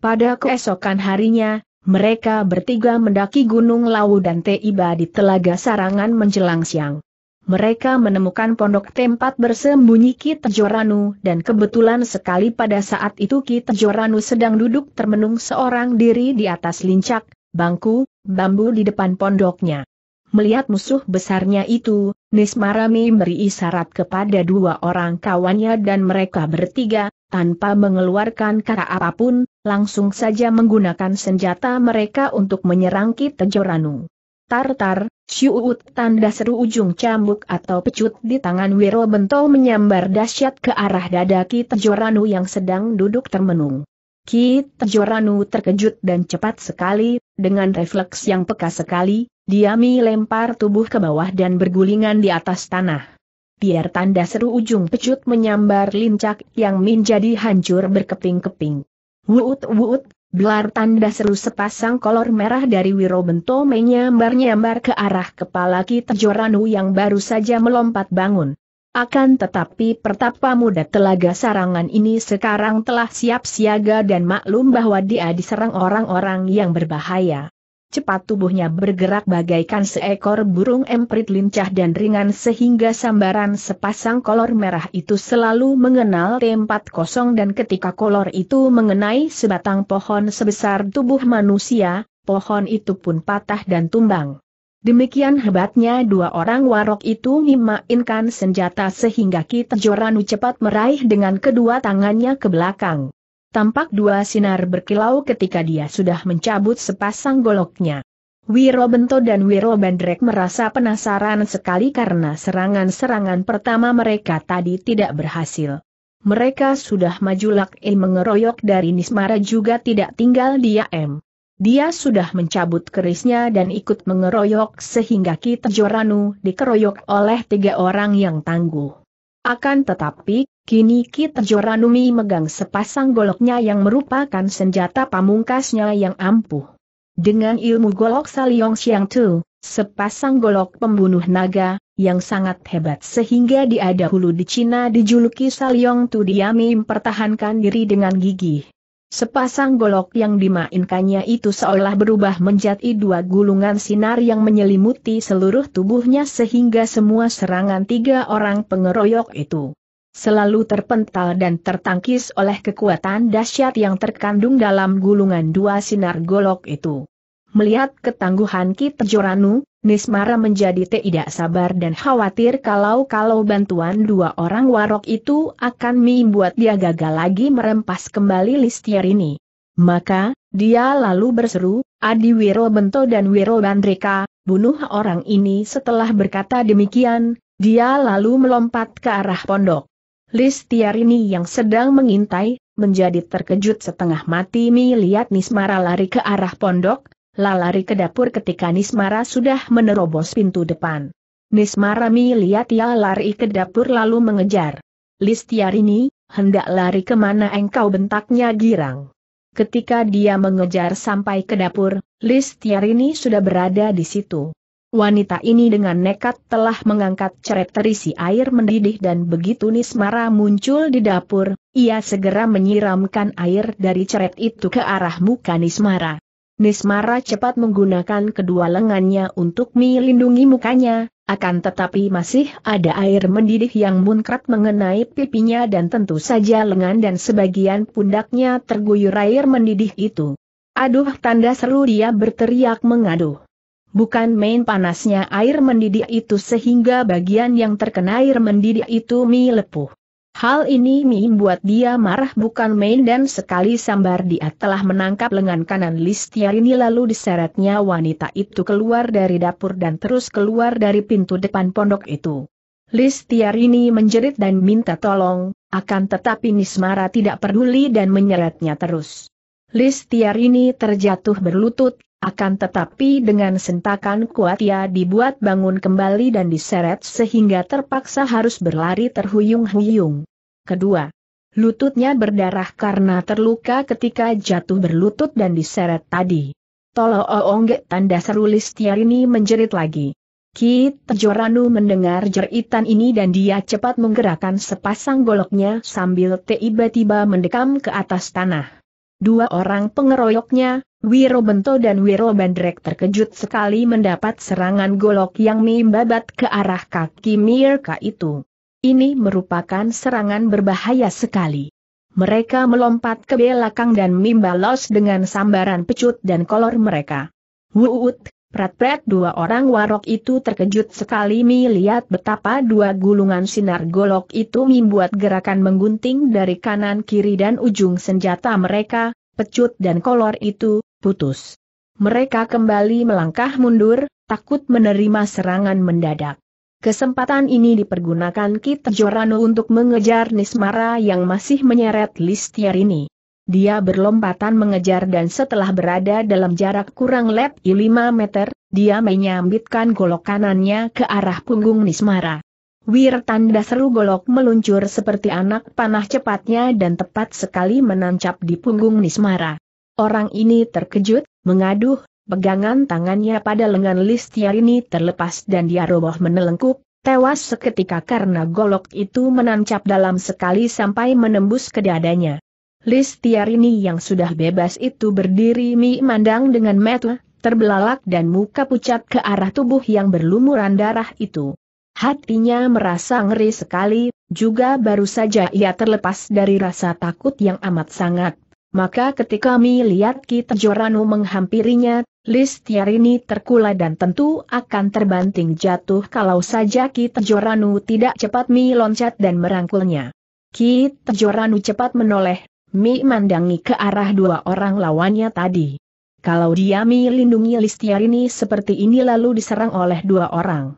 Pada keesokan harinya, mereka bertiga mendaki Gunung Lawu dan tiba di Telaga Sarangan menjelang siang. Mereka menemukan pondok tempat bersembunyi Kit Joranu dan kebetulan sekali pada saat itu Kit Joranu sedang duduk termenung seorang diri di atas lincak, bangku, bambu di depan pondoknya. Melihat musuh besarnya itu, Nismarami beri isyarat kepada dua orang kawannya dan mereka bertiga, tanpa mengeluarkan kata apapun, langsung saja menggunakan senjata mereka untuk menyerang Kitejoranu. Tartar, Syuut tanda seru ujung cambuk atau pecut di tangan Wiro Bento menyambar dahsyat ke arah dada Kitejoranu yang sedang duduk termenung. Kitejoranu terkejut dan cepat sekali, dengan refleks yang peka sekali, dia lempar tubuh ke bawah dan bergulingan di atas tanah biar tanda seru ujung pecut menyambar lincak yang menjadi hancur berkeping-keping. Wuut-wuut, Belar tanda seru sepasang kolor merah dari Wiro Wirobento menyambar-nyambar ke arah kepala kita Joranu yang baru saja melompat bangun. Akan tetapi pertapa muda telaga sarangan ini sekarang telah siap siaga dan maklum bahwa dia diserang orang-orang yang berbahaya cepat tubuhnya bergerak bagaikan seekor burung emprit lincah dan ringan sehingga sambaran sepasang kolor merah itu selalu mengenal tempat kosong dan ketika kolor itu mengenai sebatang pohon sebesar tubuh manusia, pohon itu pun patah dan tumbang. Demikian hebatnya dua orang warok itu memainkan senjata sehingga Kita Joranu cepat meraih dengan kedua tangannya ke belakang tampak dua sinar berkilau ketika dia sudah mencabut sepasang goloknya. Wiro Bento dan Wiro Bandrek merasa penasaran sekali karena serangan-serangan pertama mereka tadi tidak berhasil. Mereka sudah maju lakai eh, mengeroyok dari Nismara juga tidak tinggal diam. Dia sudah mencabut kerisnya dan ikut mengeroyok sehingga Kita Joranu dikeroyok oleh tiga orang yang tangguh. Akan tetapi, Kini Ki Terjoranumi megang sepasang goloknya yang merupakan senjata pamungkasnya yang ampuh. Dengan ilmu golok Saliong Xiang Tu, sepasang golok pembunuh naga, yang sangat hebat sehingga di dahulu di Cina dijuluki Saliong Tu Diami mempertahankan diri dengan gigih. Sepasang golok yang dimainkannya itu seolah berubah menjadi dua gulungan sinar yang menyelimuti seluruh tubuhnya sehingga semua serangan tiga orang pengeroyok itu selalu terpental dan tertangkis oleh kekuatan dahsyat yang terkandung dalam gulungan dua sinar golok itu. Melihat ketangguhan Ki Tejoranu, Nismara menjadi tidak sabar dan khawatir kalau-kalau bantuan dua orang warok itu akan membuat dia gagal lagi merempas kembali listiar ini. Maka, dia lalu berseru, Adi Wiro Bento dan Wiro Bandrika, bunuh orang ini setelah berkata demikian, dia lalu melompat ke arah pondok. Listiarini yang sedang mengintai, menjadi terkejut setengah mati melihat Nismara lari ke arah pondok, La lari ke dapur ketika Nismara sudah menerobos pintu depan. Nismara melihat ia lari ke dapur lalu mengejar. Listiarini, hendak lari kemana engkau bentaknya girang. Ketika dia mengejar sampai ke dapur, Listiarini sudah berada di situ. Wanita ini dengan nekat telah mengangkat ceret terisi air mendidih dan begitu Nismara muncul di dapur, ia segera menyiramkan air dari ceret itu ke arah muka Nismara. Nismara cepat menggunakan kedua lengannya untuk melindungi mukanya, akan tetapi masih ada air mendidih yang munkrat mengenai pipinya dan tentu saja lengan dan sebagian pundaknya terguyur air mendidih itu. Aduh tanda seru dia berteriak mengaduh. Bukan main panasnya air mendidih itu sehingga bagian yang terkena air mendidih itu mie lepuh. Hal ini membuat dia marah bukan main dan sekali sambar dia telah menangkap lengan kanan Listia ini lalu diseretnya wanita itu keluar dari dapur dan terus keluar dari pintu depan pondok itu. Listiar ini menjerit dan minta tolong, akan tetapi Nismara tidak peduli dan menyeretnya terus. Listiar ini terjatuh berlutut, akan tetapi dengan sentakan kuat ia dibuat bangun kembali dan diseret sehingga terpaksa harus berlari terhuyung-huyung. Kedua, lututnya berdarah karena terluka ketika jatuh berlutut dan diseret tadi. Tolo oongge tanda seru ini menjerit lagi. Kit Joranu mendengar jeritan ini dan dia cepat menggerakkan sepasang goloknya sambil tiba-tiba mendekam ke atas tanah. Dua orang pengeroyoknya, Wirobento dan Wiro Bandrek terkejut sekali mendapat serangan golok yang membabat ke arah kaki Mirka itu. Ini merupakan serangan berbahaya sekali. Mereka melompat ke belakang dan membalas dengan sambaran pecut dan kolor mereka. Wuut, prat-prat dua orang warok itu terkejut sekali melihat betapa dua gulungan sinar golok itu membuat gerakan menggunting dari kanan kiri dan ujung senjata mereka, pecut dan kolor itu, putus. Mereka kembali melangkah mundur, takut menerima serangan mendadak. Kesempatan ini dipergunakan Kit Jorano untuk mengejar Nismara yang masih menyeret ini. Dia berlompatan mengejar dan setelah berada dalam jarak kurang lebih 5 meter, dia menyambitkan golok kanannya ke arah punggung Nismara. Wir tanda seru golok meluncur seperti anak panah cepatnya dan tepat sekali menancap di punggung Nismara. Orang ini terkejut, mengaduh, pegangan tangannya pada lengan ini terlepas dan dia roboh menelengkup, tewas seketika karena golok itu menancap dalam sekali sampai menembus ke dadanya. ini yang sudah bebas itu berdiri mi mandang dengan metu, terbelalak dan muka pucat ke arah tubuh yang berlumuran darah itu. Hatinya merasa ngeri sekali, juga baru saja ia terlepas dari rasa takut yang amat sangat. Maka ketika melihat Kita Joranu menghampirinya, ini terkula dan tentu akan terbanting jatuh kalau saja Kita Joranu tidak cepat Mi loncat dan merangkulnya. Kita Joranu cepat menoleh, Mi mandangi ke arah dua orang lawannya tadi. Kalau dia Mi lindungi ini seperti ini lalu diserang oleh dua orang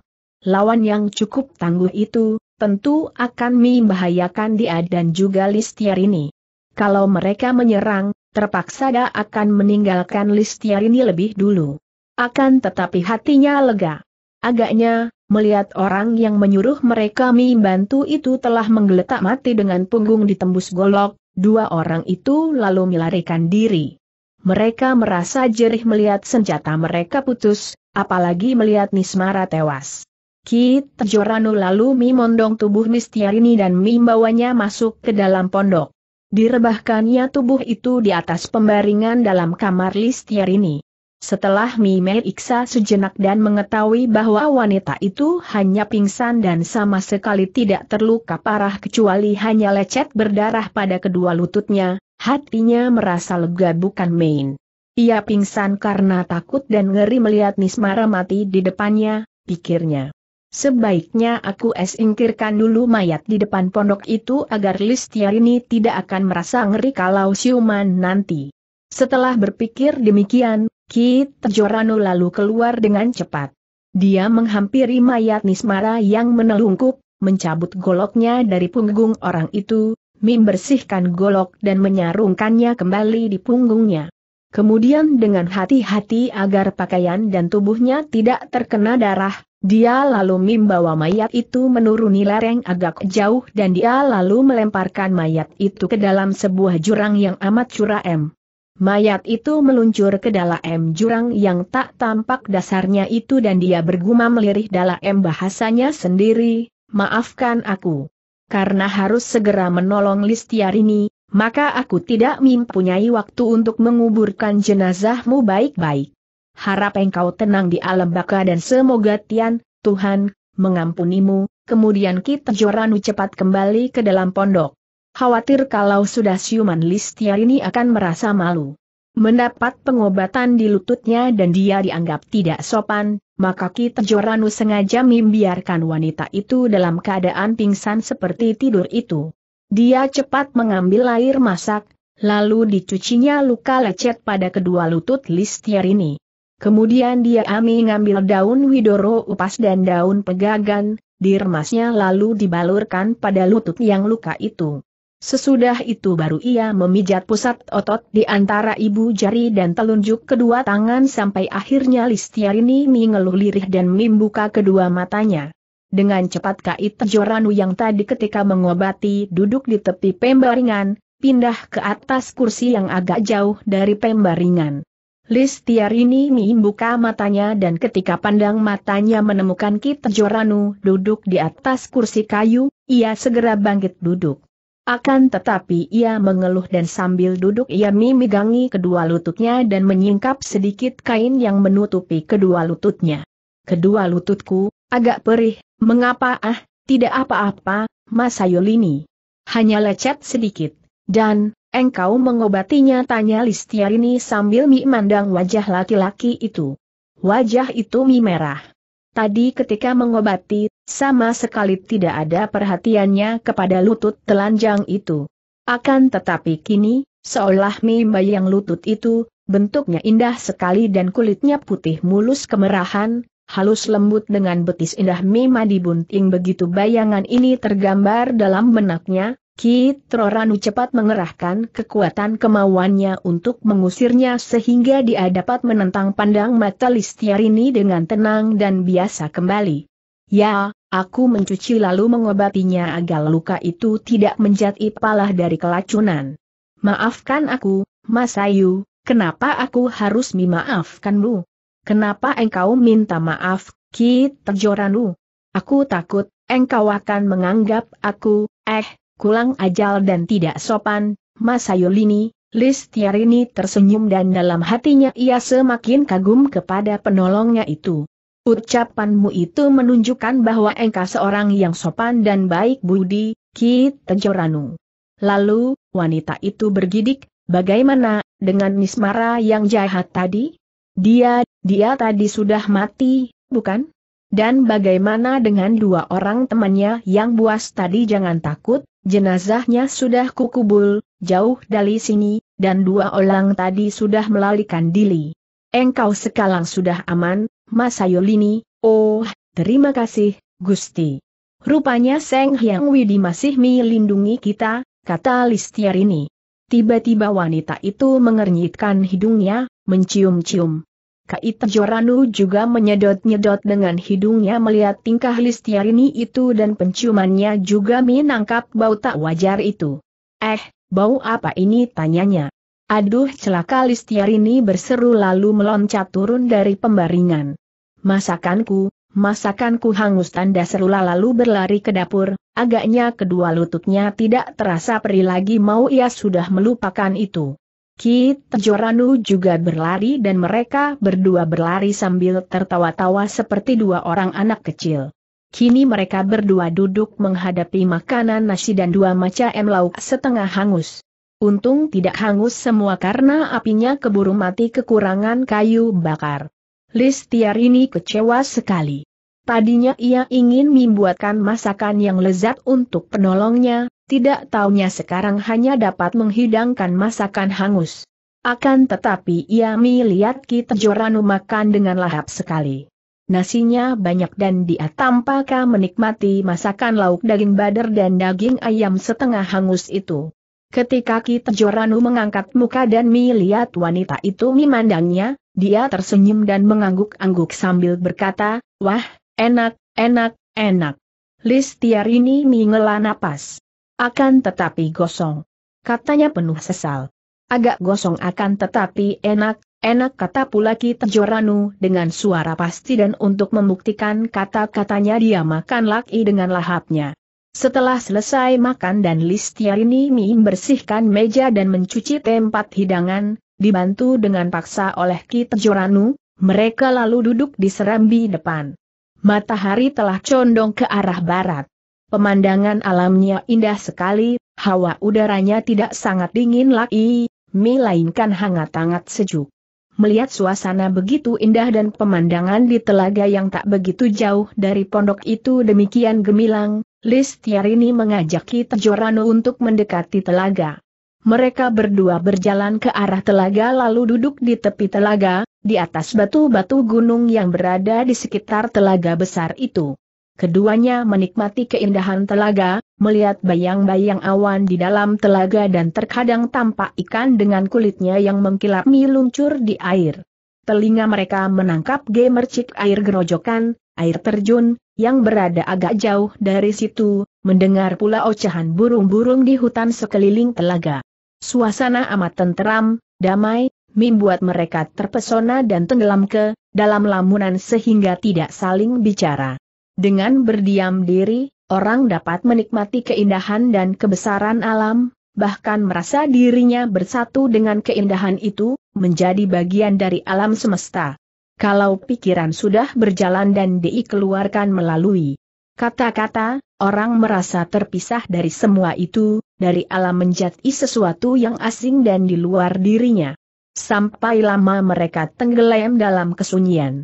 lawan yang cukup tangguh itu, tentu akan membahayakan dia dan juga Listiarini. Kalau mereka menyerang, terpaksa dia akan meninggalkan Listiarini lebih dulu. Akan tetapi hatinya lega. Agaknya, melihat orang yang menyuruh mereka membantu itu telah menggeletak mati dengan punggung ditembus golok, dua orang itu lalu melarikan diri. Mereka merasa jerih melihat senjata mereka putus, apalagi melihat Nismara tewas. Ki Tejoranu lalu memondong tubuh Mistiarini dan membawanya masuk ke dalam pondok. Direbahkannya tubuh itu di atas pembaringan dalam kamar Listiarini. Setelah Mi iksa sejenak dan mengetahui bahwa wanita itu hanya pingsan dan sama sekali tidak terluka parah kecuali hanya lecet berdarah pada kedua lututnya, hatinya merasa lega bukan main. Ia pingsan karena takut dan ngeri melihat Nismara mati di depannya, pikirnya. Sebaiknya aku singkirkan dulu mayat di depan pondok itu agar Listiarini tidak akan merasa ngeri kalau siuman nanti. Setelah berpikir demikian, Kit Jorano lalu keluar dengan cepat. Dia menghampiri mayat Nismara yang menelungkup, mencabut goloknya dari punggung orang itu, membersihkan golok dan menyarungkannya kembali di punggungnya. Kemudian dengan hati-hati agar pakaian dan tubuhnya tidak terkena darah, dia lalu membawa mayat itu menuruni lereng agak jauh dan dia lalu melemparkan mayat itu ke dalam sebuah jurang yang amat curam. Mayat itu meluncur ke dalam jurang yang tak tampak dasarnya itu dan dia bergumam lirih dalam bahasanya sendiri, maafkan aku. Karena harus segera menolong ini, maka aku tidak mempunyai waktu untuk menguburkan jenazahmu baik-baik harap engkau tenang di alam baka dan semoga Tian, Tuhan, mengampunimu, kemudian kita Joranu cepat kembali ke dalam pondok. Khawatir kalau sudah siuman Listia ini akan merasa malu. Mendapat pengobatan di lututnya dan dia dianggap tidak sopan, maka kita Joranu sengaja membiarkan wanita itu dalam keadaan pingsan seperti tidur itu. Dia cepat mengambil air masak, lalu dicucinya luka lecet pada kedua lutut Listiar ini. Kemudian dia Ami ngambil daun widoro upas dan daun pegagan, diremasnya lalu dibalurkan pada lutut yang luka itu. Sesudah itu baru ia memijat pusat otot di antara ibu jari dan telunjuk kedua tangan sampai akhirnya ini mengeluh lirih dan membuka kedua matanya. Dengan cepat Kait Joranu yang tadi ketika mengobati duduk di tepi pembaringan, pindah ke atas kursi yang agak jauh dari pembaringan ini membuka matanya dan ketika pandang matanya menemukan Kit Joranu duduk di atas kursi kayu, ia segera bangkit duduk. Akan tetapi ia mengeluh dan sambil duduk ia memegangi kedua lututnya dan menyingkap sedikit kain yang menutupi kedua lututnya. Kedua lututku, agak perih, mengapa ah, tidak apa-apa, Mas Ayolini. Hanya lecet sedikit, dan, Engkau mengobatinya tanya Listiarini sambil memandang wajah laki-laki itu. Wajah itu mi merah. Tadi ketika mengobati, sama sekali tidak ada perhatiannya kepada lutut telanjang itu. Akan tetapi kini, seolah mi bayang lutut itu, bentuknya indah sekali dan kulitnya putih mulus kemerahan, halus lembut dengan betis indah Mima dibunting begitu bayangan ini tergambar dalam benaknya, Ki Troranu cepat mengerahkan kekuatan kemauannya untuk mengusirnya sehingga dia dapat menentang pandang mata Listiarini dengan tenang dan biasa kembali. Ya, aku mencuci lalu mengobatinya agar luka itu tidak menjadi palah dari kelacunan. Maafkan aku, Mas Ayu, kenapa aku harus memaafkanmu? Kenapa engkau minta maaf, Ki Troranu? Aku takut, engkau akan menganggap aku, eh, kulang ajal dan tidak sopan, Mas Sayulini, Listiarini tersenyum dan dalam hatinya ia semakin kagum kepada penolongnya itu. Ucapanmu itu menunjukkan bahwa engkau seorang yang sopan dan baik budi, Ki Tejoranu. Lalu, wanita itu bergidik, bagaimana, dengan Nismara yang jahat tadi? Dia, dia tadi sudah mati, bukan? Dan bagaimana dengan dua orang temannya yang buas tadi jangan takut, Jenazahnya sudah kukubul, jauh dari sini, dan dua orang tadi sudah melalikan diri. Engkau sekarang sudah aman, Mas Ayolini, oh, terima kasih, Gusti. Rupanya Seng Hyang Widi masih melindungi kita, kata Listiarini. Tiba-tiba wanita itu mengernyitkan hidungnya, mencium-cium. Kait Joranu juga menyedot-nyedot dengan hidungnya melihat tingkah Listiarini itu dan penciumannya juga menangkap bau tak wajar itu. Eh, bau apa ini tanyanya. Aduh celaka Listiarini berseru lalu meloncat turun dari pembaringan. Masakanku, masakanku hangus tanda serula lalu berlari ke dapur, agaknya kedua lututnya tidak terasa perih lagi mau ia sudah melupakan itu. Kit Joranu juga berlari dan mereka berdua berlari sambil tertawa-tawa seperti dua orang anak kecil. Kini mereka berdua duduk menghadapi makanan nasi dan dua macam lauk setengah hangus. Untung tidak hangus semua karena apinya keburu mati kekurangan kayu bakar. Listiar ini kecewa sekali. Tadinya ia ingin membuatkan masakan yang lezat untuk penolongnya, tidak taunya sekarang hanya dapat menghidangkan masakan hangus. Akan tetapi ia melihat kita Tejoranu makan dengan lahap sekali. Nasinya banyak dan dia tampak menikmati masakan lauk daging badar dan daging ayam setengah hangus itu. Ketika kita Tejoranu mengangkat muka dan melihat wanita itu memandangnya, dia tersenyum dan mengangguk-angguk sambil berkata, Wah, enak, enak, enak. Listiar ini mengelana napas. Akan tetapi gosong. Katanya penuh sesal. Agak gosong akan tetapi enak, enak kata pula kita Tejoranu dengan suara pasti dan untuk membuktikan kata-katanya dia makan laki dengan lahapnya. Setelah selesai makan dan Listiarini Miim bersihkan meja dan mencuci tempat hidangan, dibantu dengan paksa oleh Ki Tejoranu, mereka lalu duduk di serambi depan. Matahari telah condong ke arah barat. Pemandangan alamnya indah sekali, hawa udaranya tidak sangat dingin lagi, melainkan hangat-hangat sejuk. Melihat suasana begitu indah dan pemandangan di telaga yang tak begitu jauh dari pondok itu demikian gemilang, Listiarini mengajak kita Jorano untuk mendekati telaga. Mereka berdua berjalan ke arah telaga lalu duduk di tepi telaga, di atas batu-batu gunung yang berada di sekitar telaga besar itu. Keduanya menikmati keindahan telaga, melihat bayang-bayang awan di dalam telaga dan terkadang tampak ikan dengan kulitnya yang mengkilap meluncur di air. Telinga mereka menangkap gemercik air gerojokan, air terjun, yang berada agak jauh dari situ, mendengar pula ocehan burung-burung di hutan sekeliling telaga. Suasana amat tenteram, damai, membuat mereka terpesona dan tenggelam ke dalam lamunan sehingga tidak saling bicara. Dengan berdiam diri, orang dapat menikmati keindahan dan kebesaran alam, bahkan merasa dirinya bersatu dengan keindahan itu, menjadi bagian dari alam semesta. Kalau pikiran sudah berjalan dan dikeluarkan melalui kata-kata, orang merasa terpisah dari semua itu, dari alam menjadi sesuatu yang asing dan di luar dirinya. Sampai lama mereka tenggelam dalam kesunyian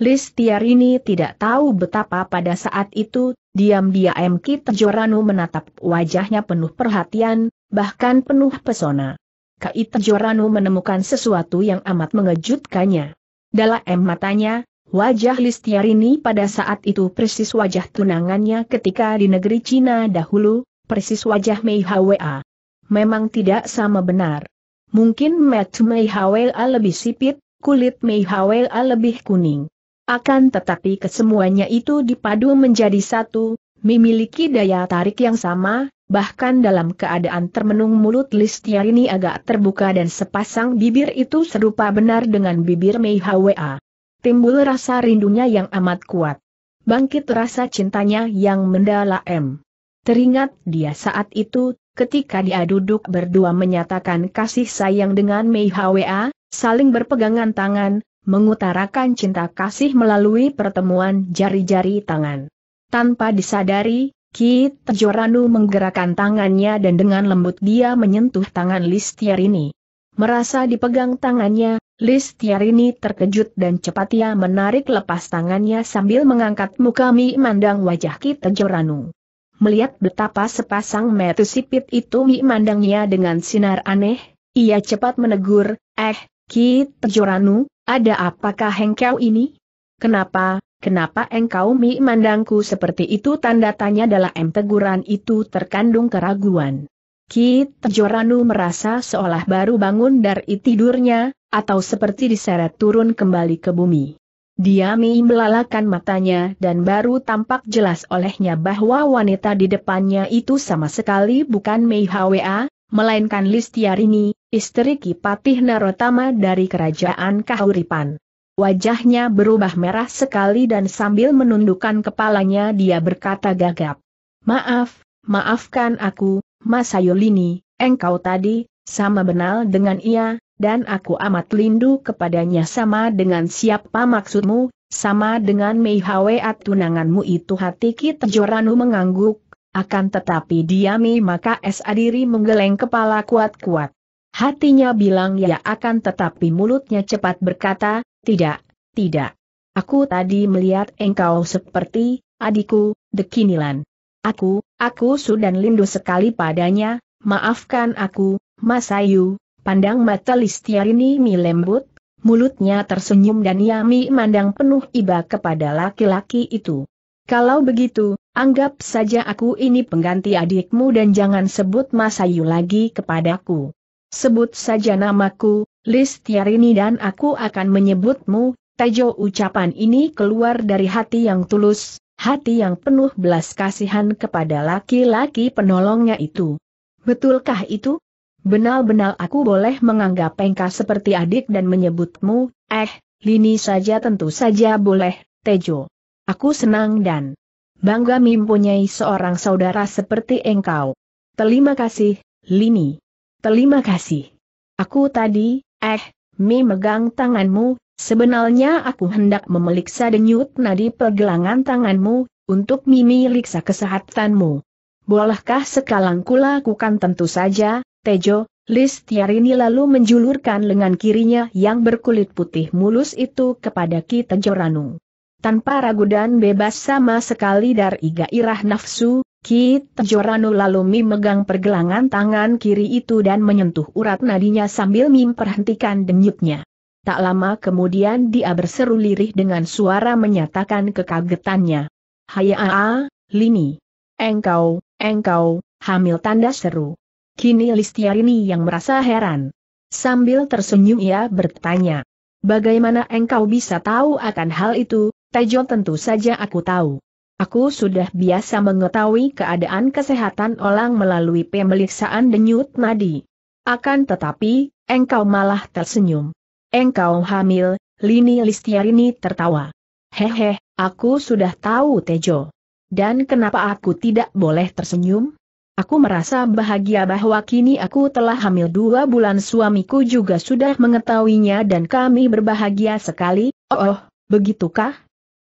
ini tidak tahu betapa pada saat itu, diam-diam Kit Joranu menatap wajahnya penuh perhatian, bahkan penuh pesona. Ki Joranu menemukan sesuatu yang amat mengejutkannya. Dalam matanya, wajah ini pada saat itu persis wajah tunangannya ketika di negeri Cina dahulu, persis wajah Mei Hwa. Memang tidak sama benar. Mungkin Matt Mei Hwa lebih sipit, kulit Mei Hwa lebih kuning. Akan tetapi kesemuanya itu dipadu menjadi satu, memiliki daya tarik yang sama, bahkan dalam keadaan termenung mulut Listia ini agak terbuka dan sepasang bibir itu serupa benar dengan bibir Mei Hwa. Timbul rasa rindunya yang amat kuat. Bangkit rasa cintanya yang mendalam. Teringat dia saat itu, ketika dia duduk berdua menyatakan kasih sayang dengan Mei Hwa, saling berpegangan tangan, mengutarakan cinta kasih melalui pertemuan jari-jari tangan. Tanpa disadari, Ki Tejoranu menggerakkan tangannya dan dengan lembut dia menyentuh tangan Listiarini. Merasa dipegang tangannya, Listiarini terkejut dan cepat ia menarik lepas tangannya sambil mengangkat muka Mandang wajah Ki Tejoranu. Melihat betapa sepasang metu sipit itu memandangnya dengan sinar aneh, ia cepat menegur, eh, Ki Tejoranu, ada apakah hengkau ini? Kenapa, kenapa engkau memandangku seperti itu? Tanda tanya adalah dalam teguran itu terkandung keraguan. Ki Tejoranu merasa seolah baru bangun dari tidurnya, atau seperti diseret turun kembali ke bumi. Dia melalakan matanya dan baru tampak jelas olehnya bahwa wanita di depannya itu sama sekali bukan Mei Hwa, melainkan Listiarini, istri Kipatih Narotama dari kerajaan Kahuripan. Wajahnya berubah merah sekali dan sambil menundukkan kepalanya dia berkata gagap. Maaf, maafkan aku, Mas Ayolini, engkau tadi, sama benal dengan ia, dan aku amat lindu kepadanya sama dengan siapa maksudmu, sama dengan Mei Hwa tunanganmu itu hati kita Joranu mengangguk, akan tetapi diami maka es adiri menggeleng kepala kuat-kuat. Hatinya bilang ya akan tetapi mulutnya cepat berkata, tidak, tidak. Aku tadi melihat engkau seperti, adikku, dekinilan. Aku, aku sudah lindu sekali padanya, maafkan aku, Mas Ayu, pandang mata Listiarini mi lembut, mulutnya tersenyum dan Yami mandang penuh iba kepada laki-laki itu. Kalau begitu, anggap saja aku ini pengganti adikmu dan jangan sebut Mas Ayu lagi kepadaku. Sebut saja namaku, Listiarini dan aku akan menyebutmu, Tejo ucapan ini keluar dari hati yang tulus, hati yang penuh belas kasihan kepada laki-laki penolongnya itu. Betulkah itu? Benal-benal aku boleh menganggap engkau seperti adik dan menyebutmu, eh, Lini saja tentu saja boleh, Tejo. Aku senang dan bangga mempunyai seorang saudara seperti engkau. Terima kasih, Lini. Terima kasih. Aku tadi, eh, Mi megang tanganmu, sebenarnya aku hendak memeriksa denyut nadi pergelangan tanganmu, untuk Mimi liksa kesehatanmu. Bolehkah sekalang kulakukan tentu saja, Tejo, Listiarini lalu menjulurkan lengan kirinya yang berkulit putih mulus itu kepada Ki Ranu. Tanpa ragu dan bebas sama sekali dari gairah nafsu, Kit Tejoranu lalu memegang pergelangan tangan kiri itu dan menyentuh urat nadinya sambil memperhentikan denyutnya. Tak lama kemudian dia berseru lirih dengan suara menyatakan kekagetannya. Hai Aa, Lini. Engkau, engkau, hamil tanda seru. Kini Listiarini yang merasa heran. Sambil tersenyum ia bertanya. Bagaimana engkau bisa tahu akan hal itu, Tejo tentu saja aku tahu. Aku sudah biasa mengetahui keadaan kesehatan orang melalui pemeriksaan denyut nadi. Akan tetapi, engkau malah tersenyum. Engkau hamil, Lini Listiarini tertawa. Hehe, aku sudah tahu Tejo. Dan kenapa aku tidak boleh tersenyum? Aku merasa bahagia bahwa kini aku telah hamil dua bulan suamiku juga sudah mengetahuinya dan kami berbahagia sekali, oh, oh begitukah?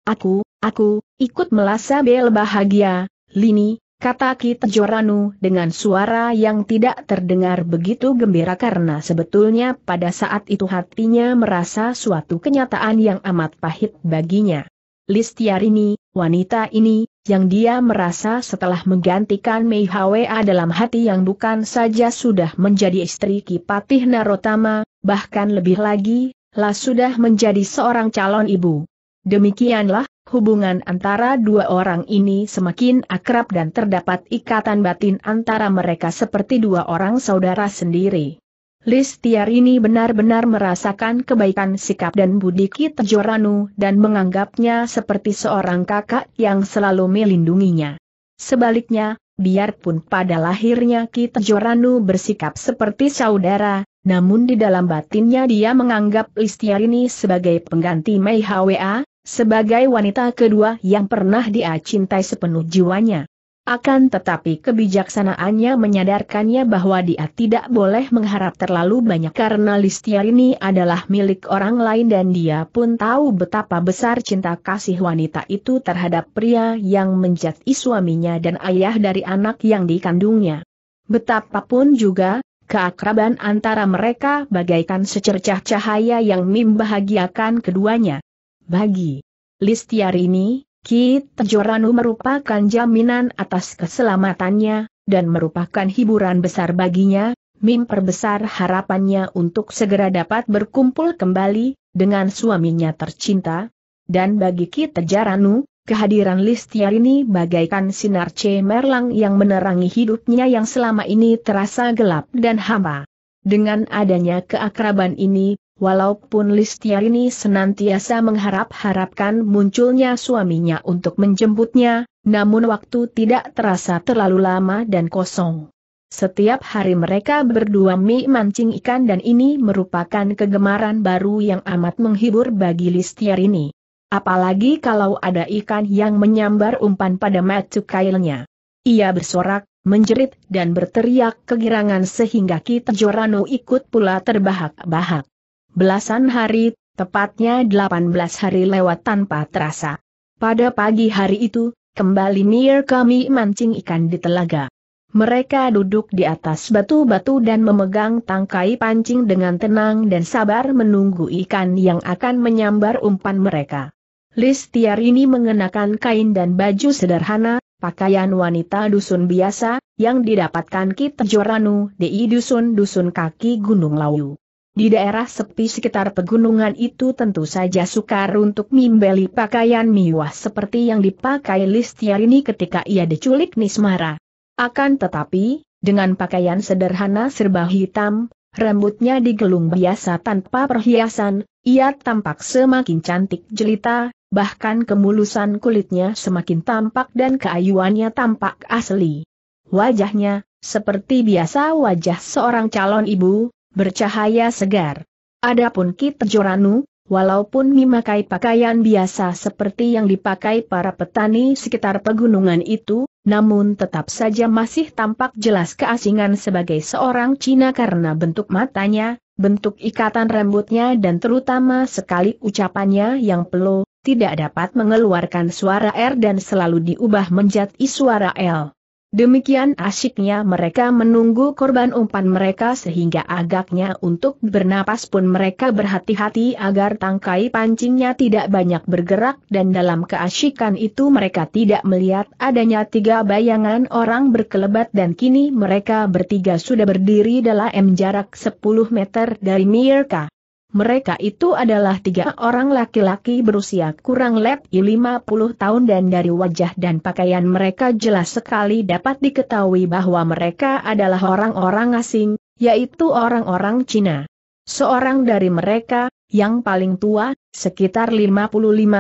Aku, Aku, ikut melasa bel bahagia, Lini, kata Kita Joranu dengan suara yang tidak terdengar begitu gembira karena sebetulnya pada saat itu hatinya merasa suatu kenyataan yang amat pahit baginya. Listiar ini, wanita ini, yang dia merasa setelah menggantikan Mei Hwa dalam hati yang bukan saja sudah menjadi istri Kipatih Narotama, bahkan lebih lagi, lah sudah menjadi seorang calon ibu. Demikianlah, Hubungan antara dua orang ini semakin akrab dan terdapat ikatan batin antara mereka seperti dua orang saudara sendiri. Listiar ini benar-benar merasakan kebaikan sikap dan budi Kit Joranu dan menganggapnya seperti seorang kakak yang selalu melindunginya. Sebaliknya, biarpun pada lahirnya Kit Joranu bersikap seperti saudara, namun di dalam batinnya dia menganggap Listiar ini sebagai pengganti Mei Hwa, sebagai wanita kedua yang pernah dia cintai sepenuh jiwanya. Akan tetapi kebijaksanaannya menyadarkannya bahwa dia tidak boleh mengharap terlalu banyak karena Listia ini adalah milik orang lain dan dia pun tahu betapa besar cinta kasih wanita itu terhadap pria yang menjadi suaminya dan ayah dari anak yang dikandungnya. Betapapun juga, keakraban antara mereka bagaikan secercah cahaya yang membahagiakan keduanya. Bagi ini, Kit Joranu merupakan jaminan atas keselamatannya, dan merupakan hiburan besar baginya, memperbesar harapannya untuk segera dapat berkumpul kembali, dengan suaminya tercinta. Dan bagi Kit Tejoranu, kehadiran ini bagaikan sinar cemerlang yang menerangi hidupnya yang selama ini terasa gelap dan hampa. Dengan adanya keakraban ini, Walaupun Listia ini senantiasa mengharap-harapkan munculnya suaminya untuk menjemputnya, namun waktu tidak terasa terlalu lama dan kosong. Setiap hari mereka berdua mie mancing ikan dan ini merupakan kegemaran baru yang amat menghibur bagi Listia ini. Apalagi kalau ada ikan yang menyambar umpan pada matu kailnya. Ia bersorak, menjerit dan berteriak kegirangan sehingga kita Jorano ikut pula terbahak-bahak. Belasan hari, tepatnya 18 hari lewat tanpa terasa. Pada pagi hari itu, kembali mir kami mancing ikan di telaga. Mereka duduk di atas batu-batu dan memegang tangkai pancing dengan tenang dan sabar menunggu ikan yang akan menyambar umpan mereka. Listiar ini mengenakan kain dan baju sederhana, pakaian wanita dusun biasa, yang didapatkan Kit Joranu di dusun-dusun kaki Gunung Lawu. Di daerah sepi sekitar pegunungan itu tentu saja sukar untuk membeli pakaian mewah seperti yang dipakai Listiarini ketika ia diculik Nismara. Akan tetapi, dengan pakaian sederhana serba hitam, rambutnya digelung biasa tanpa perhiasan, ia tampak semakin cantik jelita, bahkan kemulusan kulitnya semakin tampak dan keayuannya tampak asli. Wajahnya, seperti biasa wajah seorang calon ibu, bercahaya segar. Adapun Kit Joranu, walaupun memakai pakaian biasa seperti yang dipakai para petani sekitar pegunungan itu, namun tetap saja masih tampak jelas keasingan sebagai seorang Cina karena bentuk matanya, bentuk ikatan rambutnya dan terutama sekali ucapannya yang pelo, tidak dapat mengeluarkan suara R dan selalu diubah menjadi suara L. Demikian asyiknya mereka menunggu korban umpan mereka sehingga agaknya untuk bernapas pun mereka berhati-hati agar tangkai pancingnya tidak banyak bergerak dan dalam keasyikan itu mereka tidak melihat adanya tiga bayangan orang berkelebat dan kini mereka bertiga sudah berdiri dalam jarak 10 meter dari mereka. Mereka itu adalah tiga orang laki-laki berusia kurang lebih 50 tahun dan dari wajah dan pakaian mereka jelas sekali dapat diketahui bahwa mereka adalah orang-orang asing, yaitu orang-orang Cina. Seorang dari mereka, yang paling tua, sekitar 55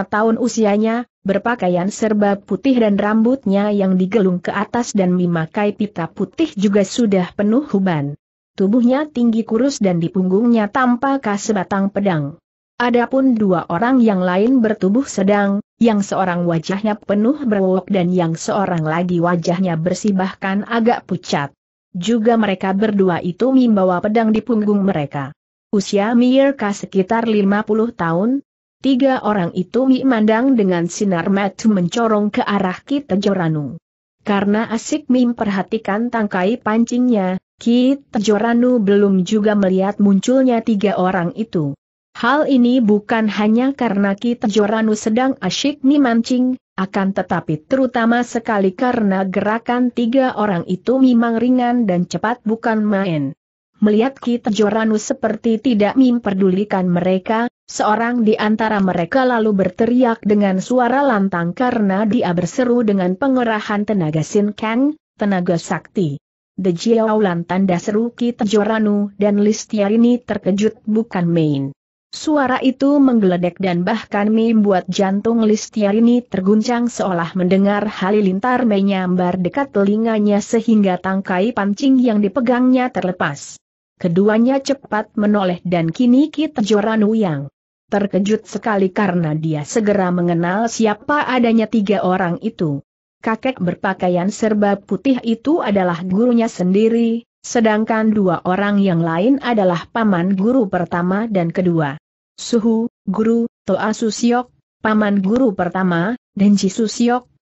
tahun usianya, berpakaian serba putih dan rambutnya yang digelung ke atas dan memakai pita putih juga sudah penuh huban tubuhnya tinggi kurus dan di punggungnya tampak sebatang pedang. Adapun dua orang yang lain bertubuh sedang, yang seorang wajahnya penuh berwok dan yang seorang lagi wajahnya bersih bahkan agak pucat. Juga mereka berdua itu membawa pedang di punggung mereka. Usia Mirka sekitar 50 tahun, tiga orang itu memandang dengan sinar mata mencorong ke arah Kitejoranung. Karena asik mim perhatikan tangkai pancingnya, Kit Joranu belum juga melihat munculnya tiga orang itu. Hal ini bukan hanya karena Kit Joranu sedang asyik memancing, akan tetapi terutama sekali karena gerakan tiga orang itu memang ringan dan cepat bukan main. Melihat Kit Joranu seperti tidak memperdulikan mereka, seorang di antara mereka lalu berteriak dengan suara lantang karena dia berseru dengan pengerahan tenaga Sin Kang, tenaga sakti. The Jiaolan tanda seru Kita Joranu dan Listiarini terkejut bukan main. Suara itu menggeledek dan bahkan membuat jantung Listiarini terguncang seolah mendengar halilintar menyambar dekat telinganya sehingga tangkai pancing yang dipegangnya terlepas. Keduanya cepat menoleh dan kini Kita Joranu yang terkejut sekali karena dia segera mengenal siapa adanya tiga orang itu kakek berpakaian serba putih itu adalah gurunya sendiri, sedangkan dua orang yang lain adalah paman guru pertama dan kedua. Suhu, guru, Toa Susiok, paman guru pertama, dan Ji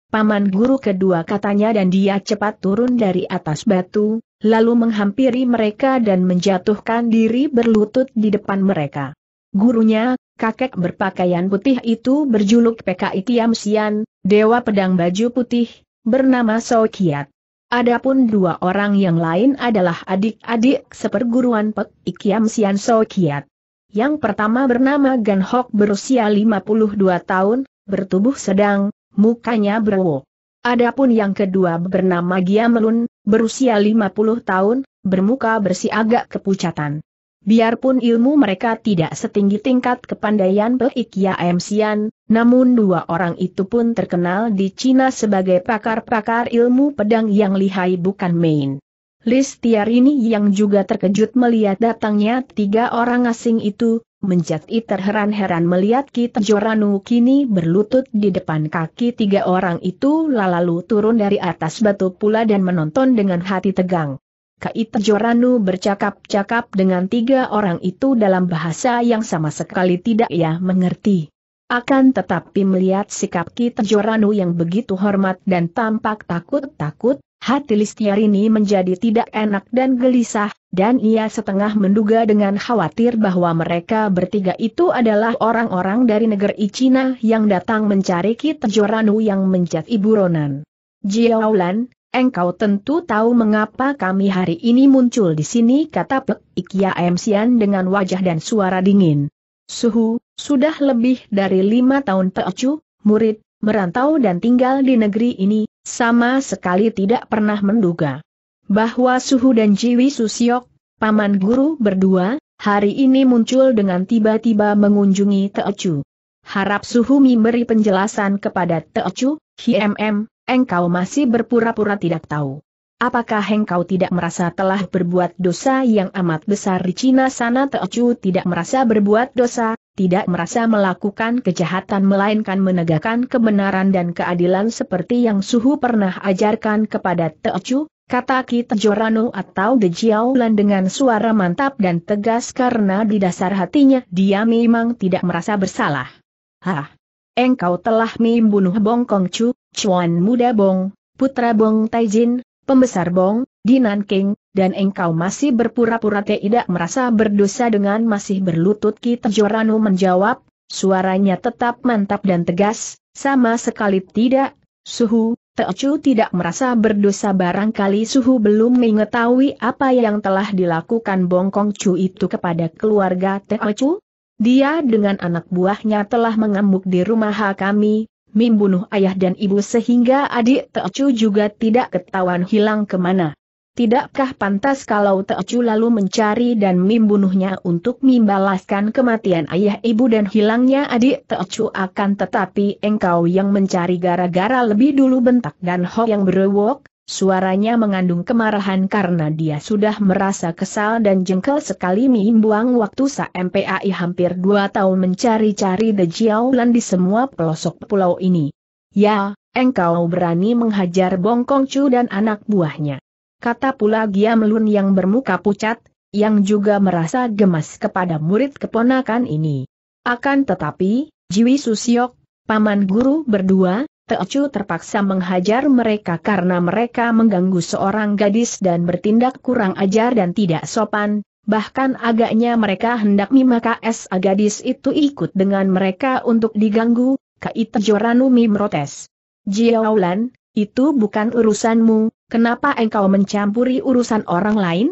paman guru kedua katanya dan dia cepat turun dari atas batu, lalu menghampiri mereka dan menjatuhkan diri berlutut di depan mereka. Gurunya, kakek berpakaian putih itu berjuluk PKI Tiam Sian, Dewa Pedang Baju Putih, bernama So Kiat. Adapun dua orang yang lain adalah adik-adik seperguruan Pek Ikiam Sian So Kiat. Yang pertama bernama Gan Hok berusia 52 tahun, bertubuh sedang, mukanya berwo. Adapun yang kedua bernama Giamelun, berusia 50 tahun, bermuka bersih agak kepucatan. Biarpun ilmu mereka tidak setinggi tingkat kepandaian Peikya Emsian, namun dua orang itu pun terkenal di Cina sebagai pakar-pakar ilmu pedang yang lihai bukan main. Listiar ini yang juga terkejut melihat datangnya tiga orang asing itu, menjadi terheran-heran melihat Kita Joranu kini berlutut di depan kaki tiga orang itu lalu turun dari atas batu pula dan menonton dengan hati tegang. Kait Joranu bercakap-cakap dengan tiga orang itu dalam bahasa yang sama sekali tidak ia mengerti. Akan tetapi melihat sikap Kita Joranu yang begitu hormat dan tampak takut-takut, hati Listiarini menjadi tidak enak dan gelisah, dan ia setengah menduga dengan khawatir bahwa mereka bertiga itu adalah orang-orang dari negeri Cina yang datang mencari Kita Joranu yang menjadi Ronan. Jiaolan, Engkau tentu tahu mengapa kami hari ini muncul di sini kata Pek Ikia ya Emsian dengan wajah dan suara dingin. Suhu, sudah lebih dari lima tahun Teocu, murid, merantau dan tinggal di negeri ini, sama sekali tidak pernah menduga. Bahwa Suhu dan Jiwi Susiok, paman guru berdua, hari ini muncul dengan tiba-tiba mengunjungi Teocu. Harap Suhu memberi penjelasan kepada Teocu, HMM, engkau masih berpura-pura tidak tahu. Apakah engkau tidak merasa telah berbuat dosa yang amat besar di Cina sana Teocu tidak merasa berbuat dosa, tidak merasa melakukan kejahatan melainkan menegakkan kebenaran dan keadilan seperti yang Suhu pernah ajarkan kepada Teocu, kata Kita Jorano atau De Jiaolan dengan suara mantap dan tegas karena di dasar hatinya dia memang tidak merasa bersalah. Hah! Engkau telah membunuh Bongkong Chu, Chuan Muda Bong, Putra Bong Taijin, Pembesar Bong, Dinan King, dan engkau masih berpura-pura tidak merasa berdosa dengan masih berlutut kita Joranu menjawab, suaranya tetap mantap dan tegas, sama sekali tidak, suhu, Teocu tidak merasa berdosa barangkali Suhu belum mengetahui apa yang telah dilakukan Bongkong Chu itu kepada keluarga Teocu. Dia dengan anak buahnya telah mengamuk di rumah kami, Mim bunuh ayah dan ibu sehingga adik Teocu juga tidak ketahuan hilang kemana. Tidakkah pantas kalau Teocu lalu mencari dan Mim bunuhnya untuk membalaskan kematian ayah ibu dan hilangnya adik Teocu akan tetapi engkau yang mencari gara-gara lebih dulu bentak dan Ho yang berewok, Suaranya mengandung kemarahan karena dia sudah merasa kesal dan jengkel sekali membuang waktu sa MPAI hampir dua tahun mencari-cari The Jiaolan di semua pelosok pulau ini. Ya, engkau berani menghajar Bongkong Chu dan anak buahnya. Kata pula Gia Melun yang bermuka pucat, yang juga merasa gemas kepada murid keponakan ini. Akan tetapi, Jiwi Susiok, paman guru berdua, Teocu terpaksa menghajar mereka karena mereka mengganggu seorang gadis dan bertindak kurang ajar dan tidak sopan, bahkan agaknya mereka hendak mimaka es gadis itu ikut dengan mereka untuk diganggu, Kaita Joranumi merotes. Jiaolan, itu bukan urusanmu, kenapa engkau mencampuri urusan orang lain?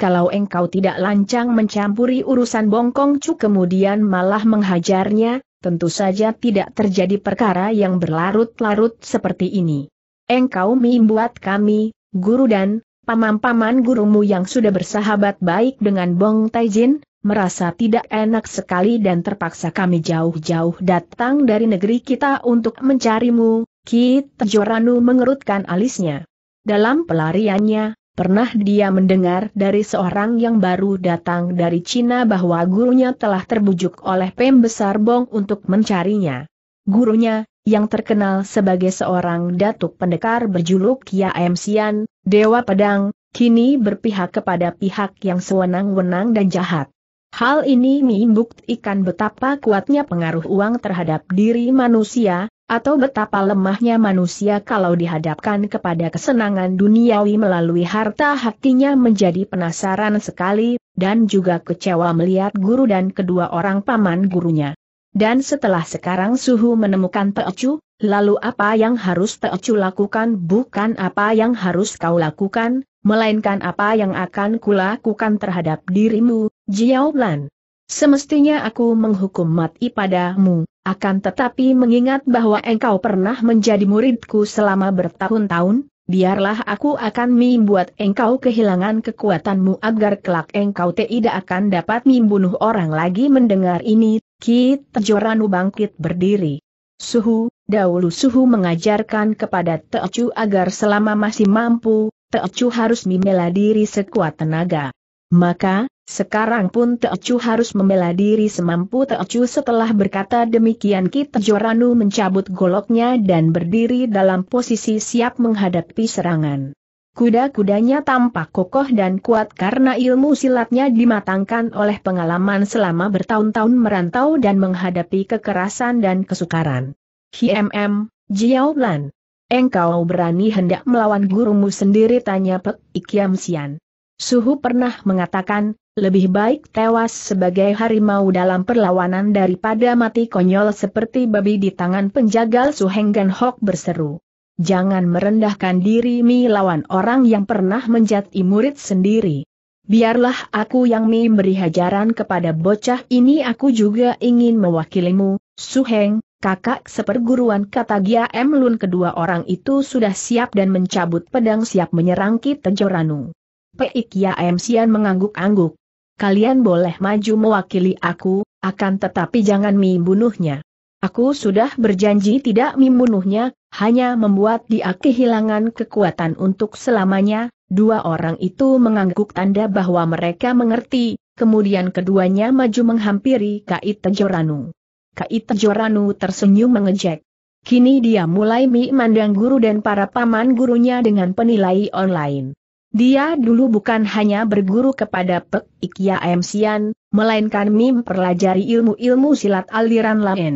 Kalau engkau tidak lancang mencampuri urusan Bongkong Cu kemudian malah menghajarnya, tentu saja tidak terjadi perkara yang berlarut-larut seperti ini. Engkau membuat kami, guru dan paman-paman gurumu yang sudah bersahabat baik dengan Bong Taijin, merasa tidak enak sekali dan terpaksa kami jauh-jauh datang dari negeri kita untuk mencarimu, Ki Tejoranu mengerutkan alisnya. Dalam pelariannya, Pernah dia mendengar dari seorang yang baru datang dari Cina bahwa gurunya telah terbujuk oleh pembesar Bong untuk mencarinya. Gurunya, yang terkenal sebagai seorang datuk pendekar berjuluk Kiai M. Sian, Dewa Pedang, kini berpihak kepada pihak yang sewenang-wenang dan jahat. Hal ini membuktikan betapa kuatnya pengaruh uang terhadap diri manusia, atau betapa lemahnya manusia kalau dihadapkan kepada kesenangan duniawi melalui harta hatinya menjadi penasaran sekali, dan juga kecewa melihat guru dan kedua orang paman gurunya. Dan setelah sekarang Suhu menemukan Pecu, Lalu apa yang harus Teocu lakukan bukan apa yang harus kau lakukan, melainkan apa yang akan kulakukan terhadap dirimu, Jiao Lan. Semestinya aku menghukum mati padamu, akan tetapi mengingat bahwa engkau pernah menjadi muridku selama bertahun-tahun, biarlah aku akan membuat engkau kehilangan kekuatanmu agar kelak engkau tidak akan dapat membunuh orang lagi mendengar ini, Ki Tejoranu bangkit berdiri. Suhu, dahulu Suhu mengajarkan kepada Teocu agar selama masih mampu, Teocu harus membela diri sekuat tenaga. Maka, sekarang pun Teocu harus membela diri semampu Teocu setelah berkata demikian kita Joranu mencabut goloknya dan berdiri dalam posisi siap menghadapi serangan. Kuda-kudanya tampak kokoh dan kuat karena ilmu silatnya dimatangkan oleh pengalaman selama bertahun-tahun merantau dan menghadapi kekerasan dan kesukaran. HMM, Jiao Lan. Engkau berani hendak melawan gurumu sendiri tanya Pek Ikiam Sian. Suhu pernah mengatakan, lebih baik tewas sebagai harimau dalam perlawanan daripada mati konyol seperti babi di tangan penjagal Suhenggan Hok berseru. Jangan merendahkan diri Mi lawan orang yang pernah menjadi murid sendiri. Biarlah aku yang Mi beri hajaran kepada bocah ini aku juga ingin mewakilimu, Su Heng, kakak seperguruan kata Gia M. Lun kedua orang itu sudah siap dan mencabut pedang siap menyerang Kita Joranu. Peik Ya M. Sian mengangguk-angguk. Kalian boleh maju mewakili aku, akan tetapi jangan Mi bunuhnya. Aku sudah berjanji tidak membunuhnya, hanya membuat dia kehilangan kekuatan untuk selamanya, dua orang itu mengangguk tanda bahwa mereka mengerti, kemudian keduanya maju menghampiri Kait Joranu. Kait Tejoranu tersenyum mengejek. Kini dia mulai memandang guru dan para paman gurunya dengan penilai online. Dia dulu bukan hanya berguru kepada Pek Ikya Emsian, melainkan pelajari ilmu-ilmu silat aliran lain.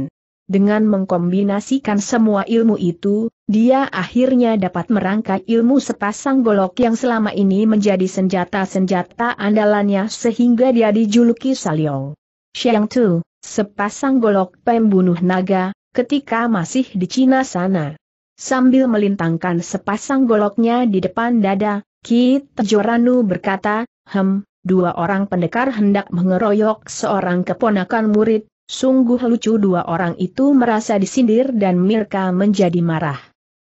Dengan mengkombinasikan semua ilmu itu, dia akhirnya dapat merangkai ilmu sepasang golok yang selama ini menjadi senjata-senjata andalannya sehingga dia dijuluki Salyong. Xiang Tu, sepasang golok pembunuh naga, ketika masih di Cina sana. Sambil melintangkan sepasang goloknya di depan dada, Kit Joranu berkata, Hem, dua orang pendekar hendak mengeroyok seorang keponakan murid, Sungguh lucu dua orang itu merasa disindir dan Mirka menjadi marah.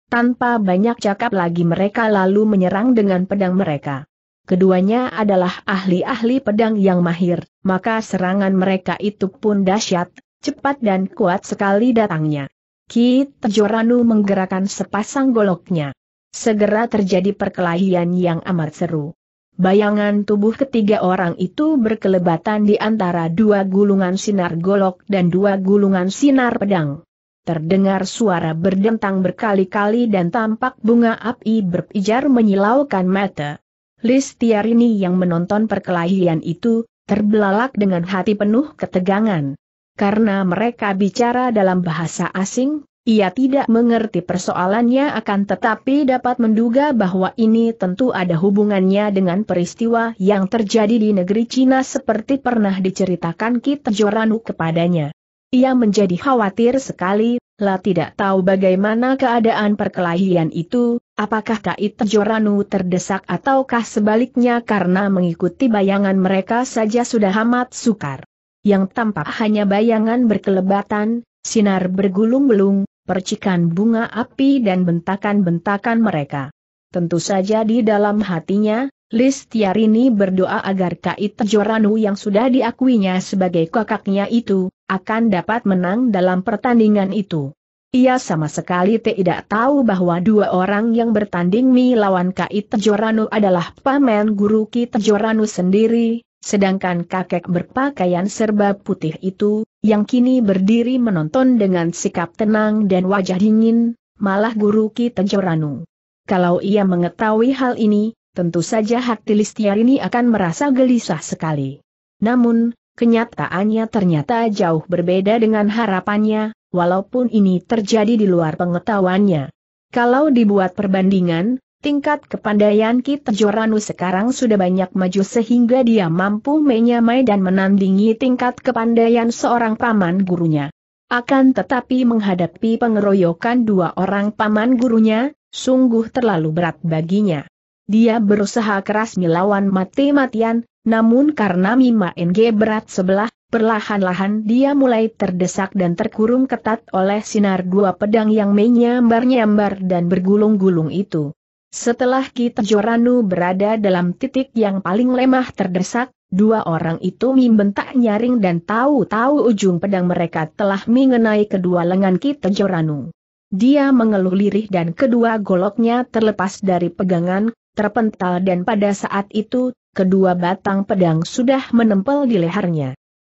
Tanpa banyak cakap lagi mereka lalu menyerang dengan pedang mereka. Keduanya adalah ahli-ahli pedang yang mahir, maka serangan mereka itu pun dahsyat, cepat dan kuat sekali datangnya. Ki Tejoranu menggerakkan sepasang goloknya. Segera terjadi perkelahian yang amat seru. Bayangan tubuh ketiga orang itu berkelebatan di antara dua gulungan sinar golok dan dua gulungan sinar pedang. Terdengar suara berdentang berkali-kali dan tampak bunga api berpijar menyilaukan mata. Listiarini yang menonton perkelahian itu, terbelalak dengan hati penuh ketegangan. Karena mereka bicara dalam bahasa asing, ia tidak mengerti persoalannya akan tetapi dapat menduga bahwa ini tentu ada hubungannya dengan peristiwa yang terjadi di negeri Cina seperti pernah diceritakan Kit Joranu kepadanya. Ia menjadi khawatir sekali, lah tidak tahu bagaimana keadaan perkelahian itu, apakah Kit Joranu terdesak ataukah sebaliknya karena mengikuti bayangan mereka saja sudah amat sukar. Yang tampak hanya bayangan berkelebatan, sinar bergulung-belung, percikan bunga api dan bentakan-bentakan mereka. Tentu saja di dalam hatinya, Listiarini berdoa agar Kait Joranu yang sudah diakuinya sebagai kakaknya itu, akan dapat menang dalam pertandingan itu. Ia sama sekali tidak tahu bahwa dua orang yang bertanding melawan Kait Joranu adalah paman guru Kit Joranu sendiri, sedangkan kakek berpakaian serba putih itu, yang kini berdiri menonton dengan sikap tenang dan wajah dingin, malah guru Ki Tenjoranu. Kalau ia mengetahui hal ini, tentu saja hati ini akan merasa gelisah sekali. Namun, kenyataannya ternyata jauh berbeda dengan harapannya, walaupun ini terjadi di luar pengetahuannya. Kalau dibuat perbandingan, Tingkat kepandaian Ki Joranu sekarang sudah banyak maju sehingga dia mampu menyamai dan menandingi tingkat kepandaian seorang paman gurunya. Akan tetapi menghadapi pengeroyokan dua orang paman gurunya, sungguh terlalu berat baginya. Dia berusaha keras melawan mati-matian, namun karena Mima NG berat sebelah, perlahan-lahan dia mulai terdesak dan terkurung ketat oleh sinar dua pedang yang menyambar-nyambar dan bergulung-gulung itu. Setelah kita Joranu berada dalam titik yang paling lemah terdesak, dua orang itu membentak nyaring dan tahu-tahu ujung pedang mereka telah mengenai kedua lengan kita Joranu. Dia mengeluh lirih dan kedua goloknya terlepas dari pegangan, terpental dan pada saat itu, kedua batang pedang sudah menempel di lehernya.